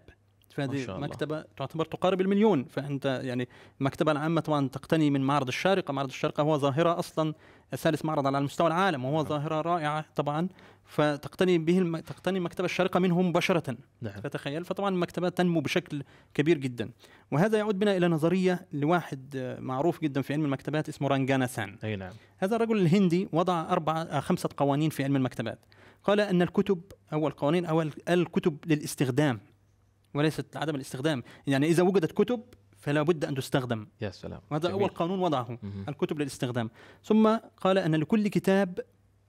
S2: هذه مكتبة تعتبر تقارب المليون فأنت يعني المكتبة العامة طبعا تقتني من معرض الشارقة معرض الشارقة هو ظاهرة أصلا ثالث معرض على مستوى العالم وهو نعم. ظاهرة رائعة طبعا فتقتني به الم... تقتني مكتبة الشارقة منهم مباشرة نعم. فتخيل فطبعا المكتبات تنمو بشكل كبير جدا وهذا يعود بنا إلى نظرية لواحد معروف جدا في علم المكتبات اسمه رانجانا سان أي نعم. هذا الرجل الهندي وضع أربعة خمسة قوانين في علم المكتبات قال أن الكتب أول قوانين أول الكتب للاستخدام وليست عدم الاستخدام يعني إذا وجدت كتب فلا بد أن تستخدم يا سلام وهذا أول قانون وضعه مم. الكتب للاستخدام ثم قال أن لكل كتاب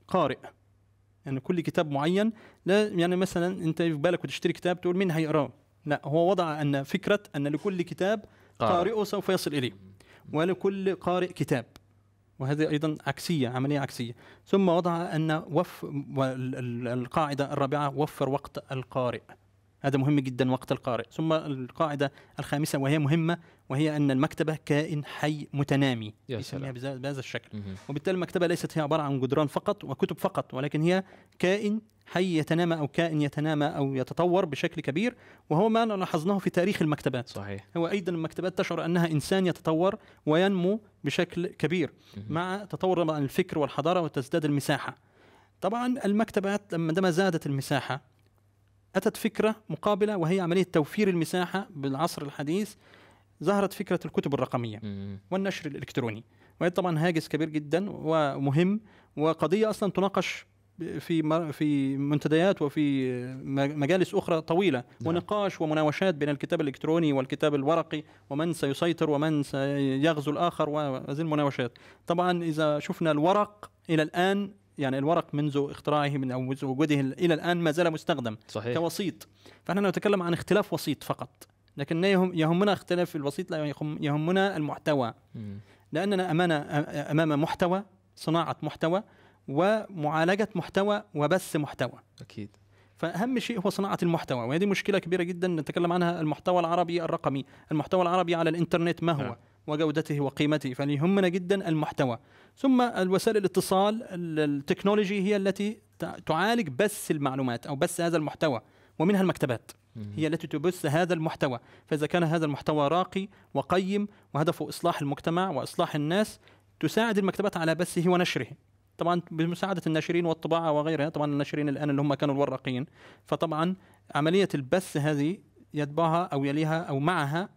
S2: قارئ يعني كل كتاب معين لا يعني مثلا انت في بالك وتشتري كتاب تقول مين هيقراه لا هو وضع ان فكره ان لكل كتاب قارئه سوف يصل اليه ولكل قارئ كتاب وهذه ايضا عكسيه عمليه عكسيه ثم وضع ان وف القاعده الرابعه وفر وقت القارئ هذا مهم جدا وقت القارئ ثم القاعدة الخامسة وهي مهمة وهي أن المكتبة كائن حي متنامي يسميها بهذا الشكل وبالتالي المكتبة ليست هي عبارة عن جدران فقط وكتب فقط ولكن هي كائن حي يتنامى أو كائن يتنامى أو يتطور بشكل كبير وهو ما لاحظناه في تاريخ المكتبات صحيح هو أيضا المكتبات تشعر أنها إنسان يتطور وينمو بشكل كبير مع تطور الفكر والحضارة وتزداد المساحة طبعا المكتبات لما عندما زادت المساحة أتت فكرة مقابلة وهي عملية توفير المساحة بالعصر الحديث ظهرت فكرة الكتب الرقمية والنشر الإلكتروني وهي طبعا هاجس كبير جدا ومهم وقضية أصلا تناقش في في منتديات وفي مجالس اخرى طويله نعم. ونقاش ومناوشات بين الكتاب الالكتروني والكتاب الورقي ومن سيسيطر ومن سيغزو الاخر وهذه المناوشات طبعا اذا شفنا الورق الى الان يعني الورق منذ اختراعه من او منذ وجوده الى الان ما زال مستخدم صحيح. كوسيط فنحن نتكلم عن اختلاف وسيط فقط لكن يهمنا اختلاف الوسيط لا يهمنا المحتوى م. لاننا امام امام محتوى صناعه محتوى ومعالجه محتوى وبث محتوى اكيد فاهم شيء هو صناعه المحتوى وهذه مشكله كبيره جدا نتكلم عنها المحتوى العربي الرقمي المحتوى العربي على الانترنت ما هو أه. وجودته وقيمته يهمنا جدا المحتوى ثم الوسائل الاتصال التكنولوجي هي التي تعالج بس المعلومات او بس هذا المحتوى ومنها المكتبات هي التي تبث هذا المحتوى فاذا كان هذا المحتوى راقي وقيم وهدفه اصلاح المجتمع واصلاح الناس تساعد المكتبات على بثه ونشره طبعا بمساعده الناشرين والطباعه وغيرها طبعا الناشرين الان اللي هم كانوا الوراقين فطبعا عمليه البث هذه يتبعها او يليها او معها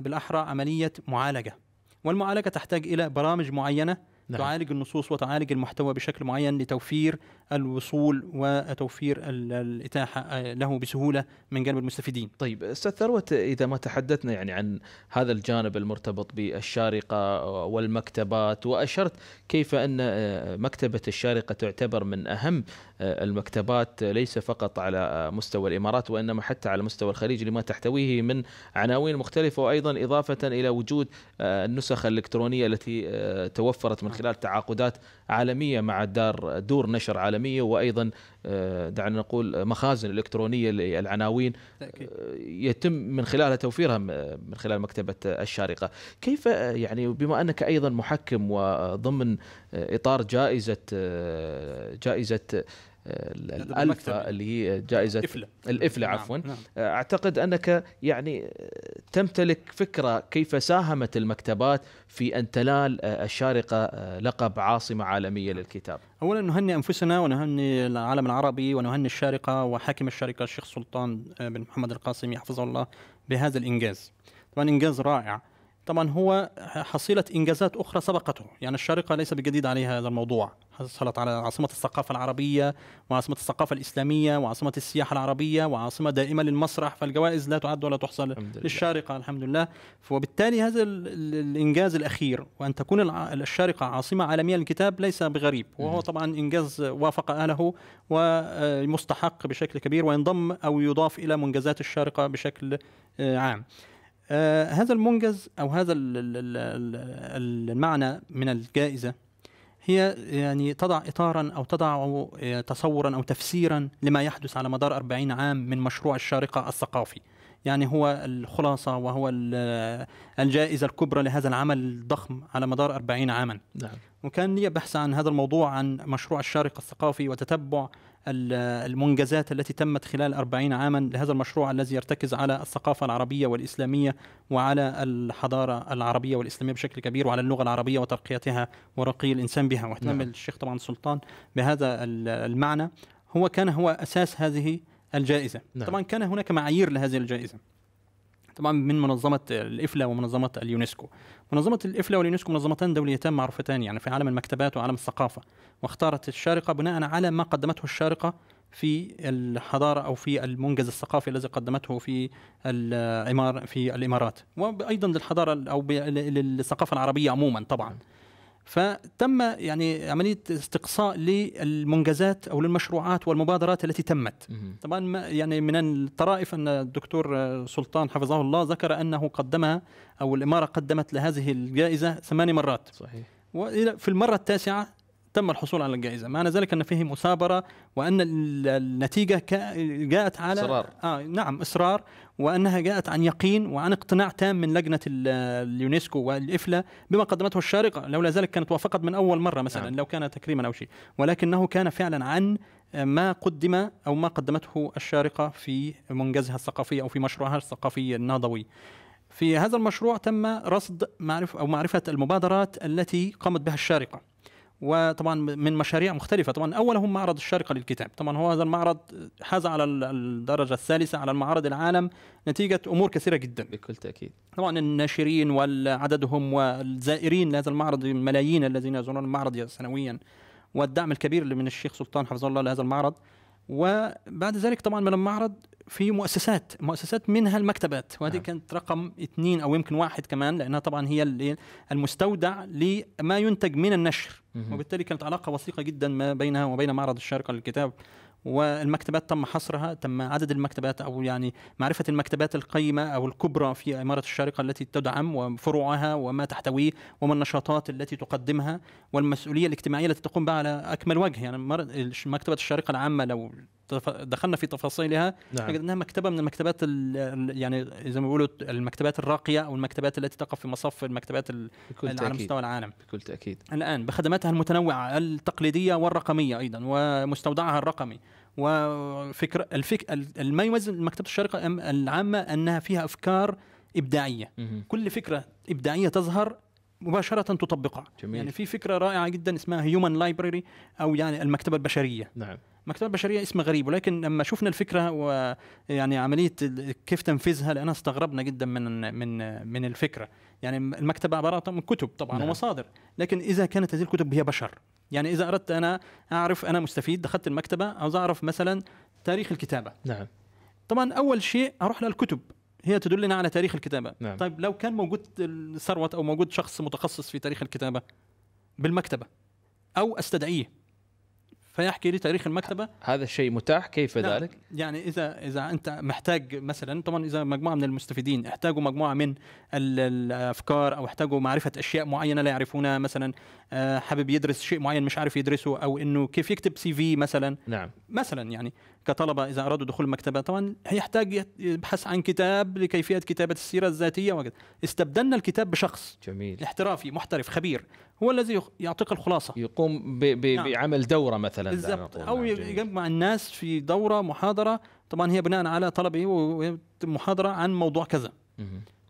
S2: بالاحرى عمليه معالجه والمعالجه تحتاج الى برامج معينه نعم. تعالج النصوص وتعالج المحتوى بشكل معين لتوفير الوصول وتوفير الاتاحه آه، له بسهوله
S1: من جانب المستفيدين. طيب استاذ ثروت اذا ما تحدثنا يعني عن هذا الجانب المرتبط بالشارقه والمكتبات واشرت كيف ان آه، مكتبه الشارقه تعتبر من اهم آه، المكتبات ليس فقط على مستوى الامارات وانما حتى على مستوى الخليج لما تحتويه من عناوين مختلفه وايضا اضافه الى وجود النسخ الالكترونيه التي توفرت من من خلال تعاقدات عالميه مع دار دور نشر عالميه وايضا آه، دعنا نقول مخازن الكترونيه للعناوين آه، يتم من خلالها توفيرها آه، من خلال مكتبه الشارقه، كيف يعني بما انك ايضا محكم وضمن اطار جائزه جائزه الالفا اللي هي جائزه الافله الافله نعم، عفوا نعم. آه، اعتقد انك يعني آه، تمتلك فكره كيف ساهمت المكتبات في ان تنال آه، الشارقه لقب عاصمه عالميه نعم. للكتاب.
S2: اولا نهني انفسنا ونهني العالم العربي ونهني الشارقه وحاكم الشارقه الشيخ سلطان بن محمد القاسمي حفظه الله بهذا الانجاز. طبعا انجاز رائع طبعا هو حصيلة إنجازات أخرى سبقته يعني الشارقة ليس بجديد عليها هذا الموضوع حصلت على عاصمة الثقافة العربية وعاصمة الثقافة الإسلامية وعاصمة السياحة العربية وعاصمة دائمة للمسرح فالجوائز لا تعد ولا تحصى للشارقة الحمد لله وبالتالي هذا الإنجاز الأخير وأن تكون الشارقة عاصمة عالمية للكتاب ليس بغريب وهو طبعا إنجاز وافق أهله ومستحق آه، بشكل كبير وينضم أو يضاف إلى منجزات الشارقة بشكل آه، عام آه، هذا المنجز او هذا المعنى من الجائزه هي يعني تضع اطارا او تضع تصورا او تفسيرا لما يحدث على مدار 40 عام من مشروع الشارقه الثقافي. يعني هو الخلاصه وهو الجائزه الكبرى لهذا العمل الضخم على مدار 40 عاما. نعم. وكان لي بحث عن هذا الموضوع عن مشروع الشارقه الثقافي وتتبع المنجزات التي تمت خلال أربعين عاما لهذا المشروع الذي يرتكز على الثقافة العربية والإسلامية وعلى الحضارة العربية والإسلامية بشكل كبير وعلى اللغة العربية وترقيتها ورقي الإنسان بها واهتم نعم. الشيخ طبعا السلطان بهذا المعنى هو كان هو أساس هذه الجائزة نعم. طبعا كان هناك معايير لهذه الجائزة طبعا من منظمه الافلا ومنظمه اليونسكو. منظمه الافلا واليونسكو منظمتان دوليتان معروفتان يعني في عالم المكتبات وعالم الثقافه واختارت الشارقه بناء على ما قدمته الشارقه في الحضارة أو في المنجز الثقافي الذي قدمته في الإمار في الإمارات وأيضا للحضارة أو للثقافة العربية عموما طبعا فتم يعني عمليه استقصاء للمنجزات او للمشروعات والمبادرات التي تمت طبعا يعني من الطرائف ان الدكتور سلطان حفظه الله ذكر انه قدمها او الاماره قدمت لهذه الجائزه ثماني مرات صحيح وفي المره التاسعه تم الحصول على الجائزه معنى ذلك ان فيه مثابره وان النتيجه جاءت على اصرار آه نعم اصرار وانها جاءت عن يقين وعن اقتناع تام من لجنه اليونسكو والافلا بما قدمته الشارقه لولا ذلك كانت وافقت من اول مره مثلا نعم. لو كان تكريما او شيء ولكنه كان فعلا عن ما قدم او ما قدمته الشارقه في منجزها الثقافي او في مشروعها الثقافي النهضوي في هذا المشروع تم رصد معرف أو معرفة المبادرات التي قامت بها الشارقة وطبعا من مشاريع مختلفة طبعا أولهم معرض الشارقة للكتاب طبعا هو هذا المعرض حاز على الدرجة الثالثة على المعارض العالم نتيجة أمور كثيرة جدا بكل تأكيد طبعا الناشرين وعددهم والزائرين لهذا المعرض الملايين الذين يزورون المعرض سنويا والدعم الكبير من الشيخ سلطان حفظه الله لهذا المعرض وبعد ذلك طبعا من المعرض في مؤسسات مؤسسات منها المكتبات وهذه نعم. كانت رقم اثنين او يمكن واحد كمان لانها طبعا هي المستودع لما ينتج من النشر مه. وبالتالي كانت علاقه وثيقه جدا ما بينها وبين معرض الشارقه للكتاب والمكتبات تم حصرها تم عدد المكتبات أو يعني معرفة المكتبات القيمة أو الكبرى في اماره الشارقة التي تدعم وفروعها وما تحتويه وما النشاطات التي تقدمها والمسؤولية الاجتماعية التي تقوم بها على أكمل وجه يعني مكتبة الشارقة العامة لو دخلنا في تفاصيلها نعم. انها مكتبه من المكتبات يعني زي ما بيقولوا المكتبات الراقيه او المكتبات التي تقف في مصف المكتبات
S1: على مستوى العالم بكل تاكيد
S2: الان بخدماتها المتنوعه التقليديه والرقميه ايضا ومستودعها الرقمي وفكر الفك ما يميز مكتبه الشارقه العامه انها فيها افكار ابداعيه مم. كل فكره ابداعيه تظهر مباشره تطبقها جميل. يعني في فكره رائعه جدا اسمها هيومن لايبرري او يعني المكتبه البشريه نعم مكتبه بشريه اسم غريب ولكن لما شفنا الفكره ويعني عمليه كيف تنفيذها لأنا استغربنا جدا من من من الفكره يعني المكتبه عباره من كتب طبعا نعم. ومصادر لكن اذا كانت هذه الكتب هي بشر يعني اذا اردت انا اعرف انا مستفيد دخلت المكتبه عاوز اعرف مثلا تاريخ الكتابه نعم طبعا اول شيء اروح للكتب هي تدلنا على تاريخ الكتابه نعم. طيب لو كان موجود ثروه او موجود شخص متخصص في تاريخ الكتابه بالمكتبه او استدعيه
S1: فيحكي لي تاريخ المكتبه هذا الشيء متاح كيف ذلك
S2: يعني اذا اذا انت محتاج مثلا طبعا اذا مجموعه من المستفيدين احتاجوا مجموعه من الافكار او احتاجوا معرفه اشياء معينه لا يعرفونها مثلا آه، حابب يدرس شيء معين مش عارف يدرسه او انه كيف يكتب سي في مثلا نعم مثلا يعني كطلبه اذا ارادوا دخول المكتبه طبعا هيحتاج يبحث عن كتاب لكيفيه كتابه السيره الذاتيه وكذا استبدلنا الكتاب بشخص
S1: جميل احترافي محترف خبير هو الذي يعطيك الخلاصه يقوم بـ بـ نعم. بعمل دوره مثلا بالضبط او نعم، يجمع
S2: الناس في دوره محاضره طبعا هي بناء على طلبه ومحاضره عن موضوع كذا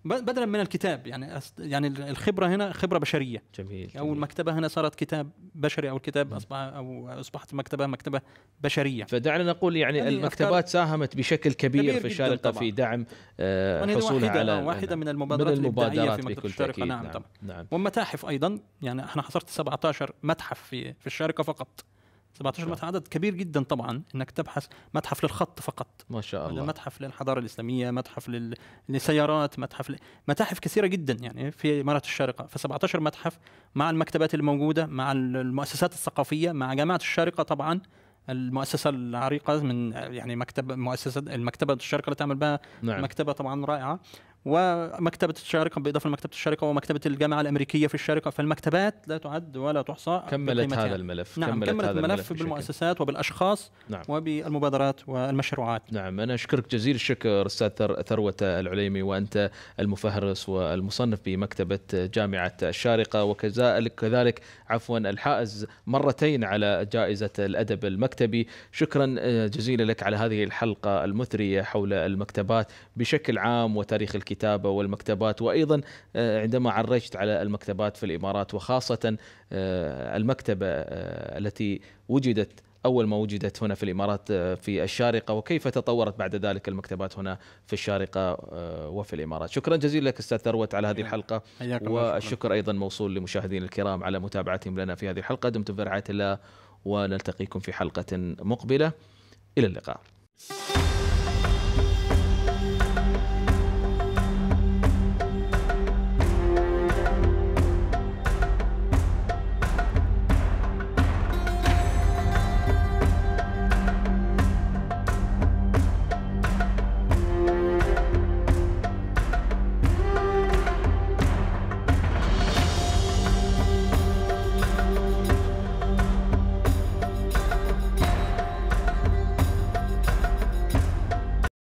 S2: بدلا من الكتاب يعني يعني الخبره هنا خبره بشريه جميل, جميل. او المكتبه هنا صارت كتاب بشري او الكتاب نعم. اصبح او
S1: اصبحت المكتبه مكتبه بشريه فدعنا نقول يعني, المكتبات ساهمت بشكل كبير, كبير في الشارقه في دعم آه، حصولها واحدة على آه، واحده من نعم. المبادرات, من المبادرات في مكتبه الشارقه نعم, نعم, نعم
S2: والمتاحف ايضا يعني احنا حصرت 17 متحف في في الشارقه فقط 17 متحف عدد كبير جدا طبعا انك تبحث متحف للخط فقط ما شاء الله متحف للحضاره الاسلاميه متحف لل... للسيارات متحف ل... متاحف كثيره جدا يعني في اماره الشارقه ف17 متحف مع المكتبات الموجوده مع المؤسسات الثقافيه مع جامعه الشارقه طبعا المؤسسه العريقه من يعني مكتب مؤسسه المكتبه الشارقه اللي تعمل بها نعم. مكتبه طبعا رائعه ومكتبه الشارقه بالاضافه لمكتبه الشارقه ومكتبه الجامعه الامريكيه في الشارقه فالمكتبات لا تعد ولا تحصى كملت هذا الملف نعم كملت, كملت هذا الملف بالمؤسسات وبالاشخاص نعم.
S1: وبالمبادرات والمشروعات نعم انا اشكرك جزيل الشكر استاذ ثروه العليمي وانت المفهرس والمصنف بمكتبه جامعه الشارقه وكذلك كذلك عفوا الحائز مرتين على جائزه الادب المكتبي شكرا آه، جزيلا لك على هذه الحلقه المثريه حول المكتبات بشكل عام وتاريخ الكتاب الكتابه والمكتبات وايضا آه، عندما عرجت على المكتبات في الامارات وخاصه آه، المكتبه آه، التي وجدت أول ما وجدت هنا في الإمارات في الشارقة وكيف تطورت بعد ذلك المكتبات هنا في الشارقة وفي الإمارات شكرا جزيلا لك أستاذ ثروت على هذه الحلقة والشكر أيضا موصول لمشاهدين الكرام على متابعتهم لنا في هذه الحلقة دمتم في رعاية الله ونلتقيكم في حلقة مقبلة إلى اللقاء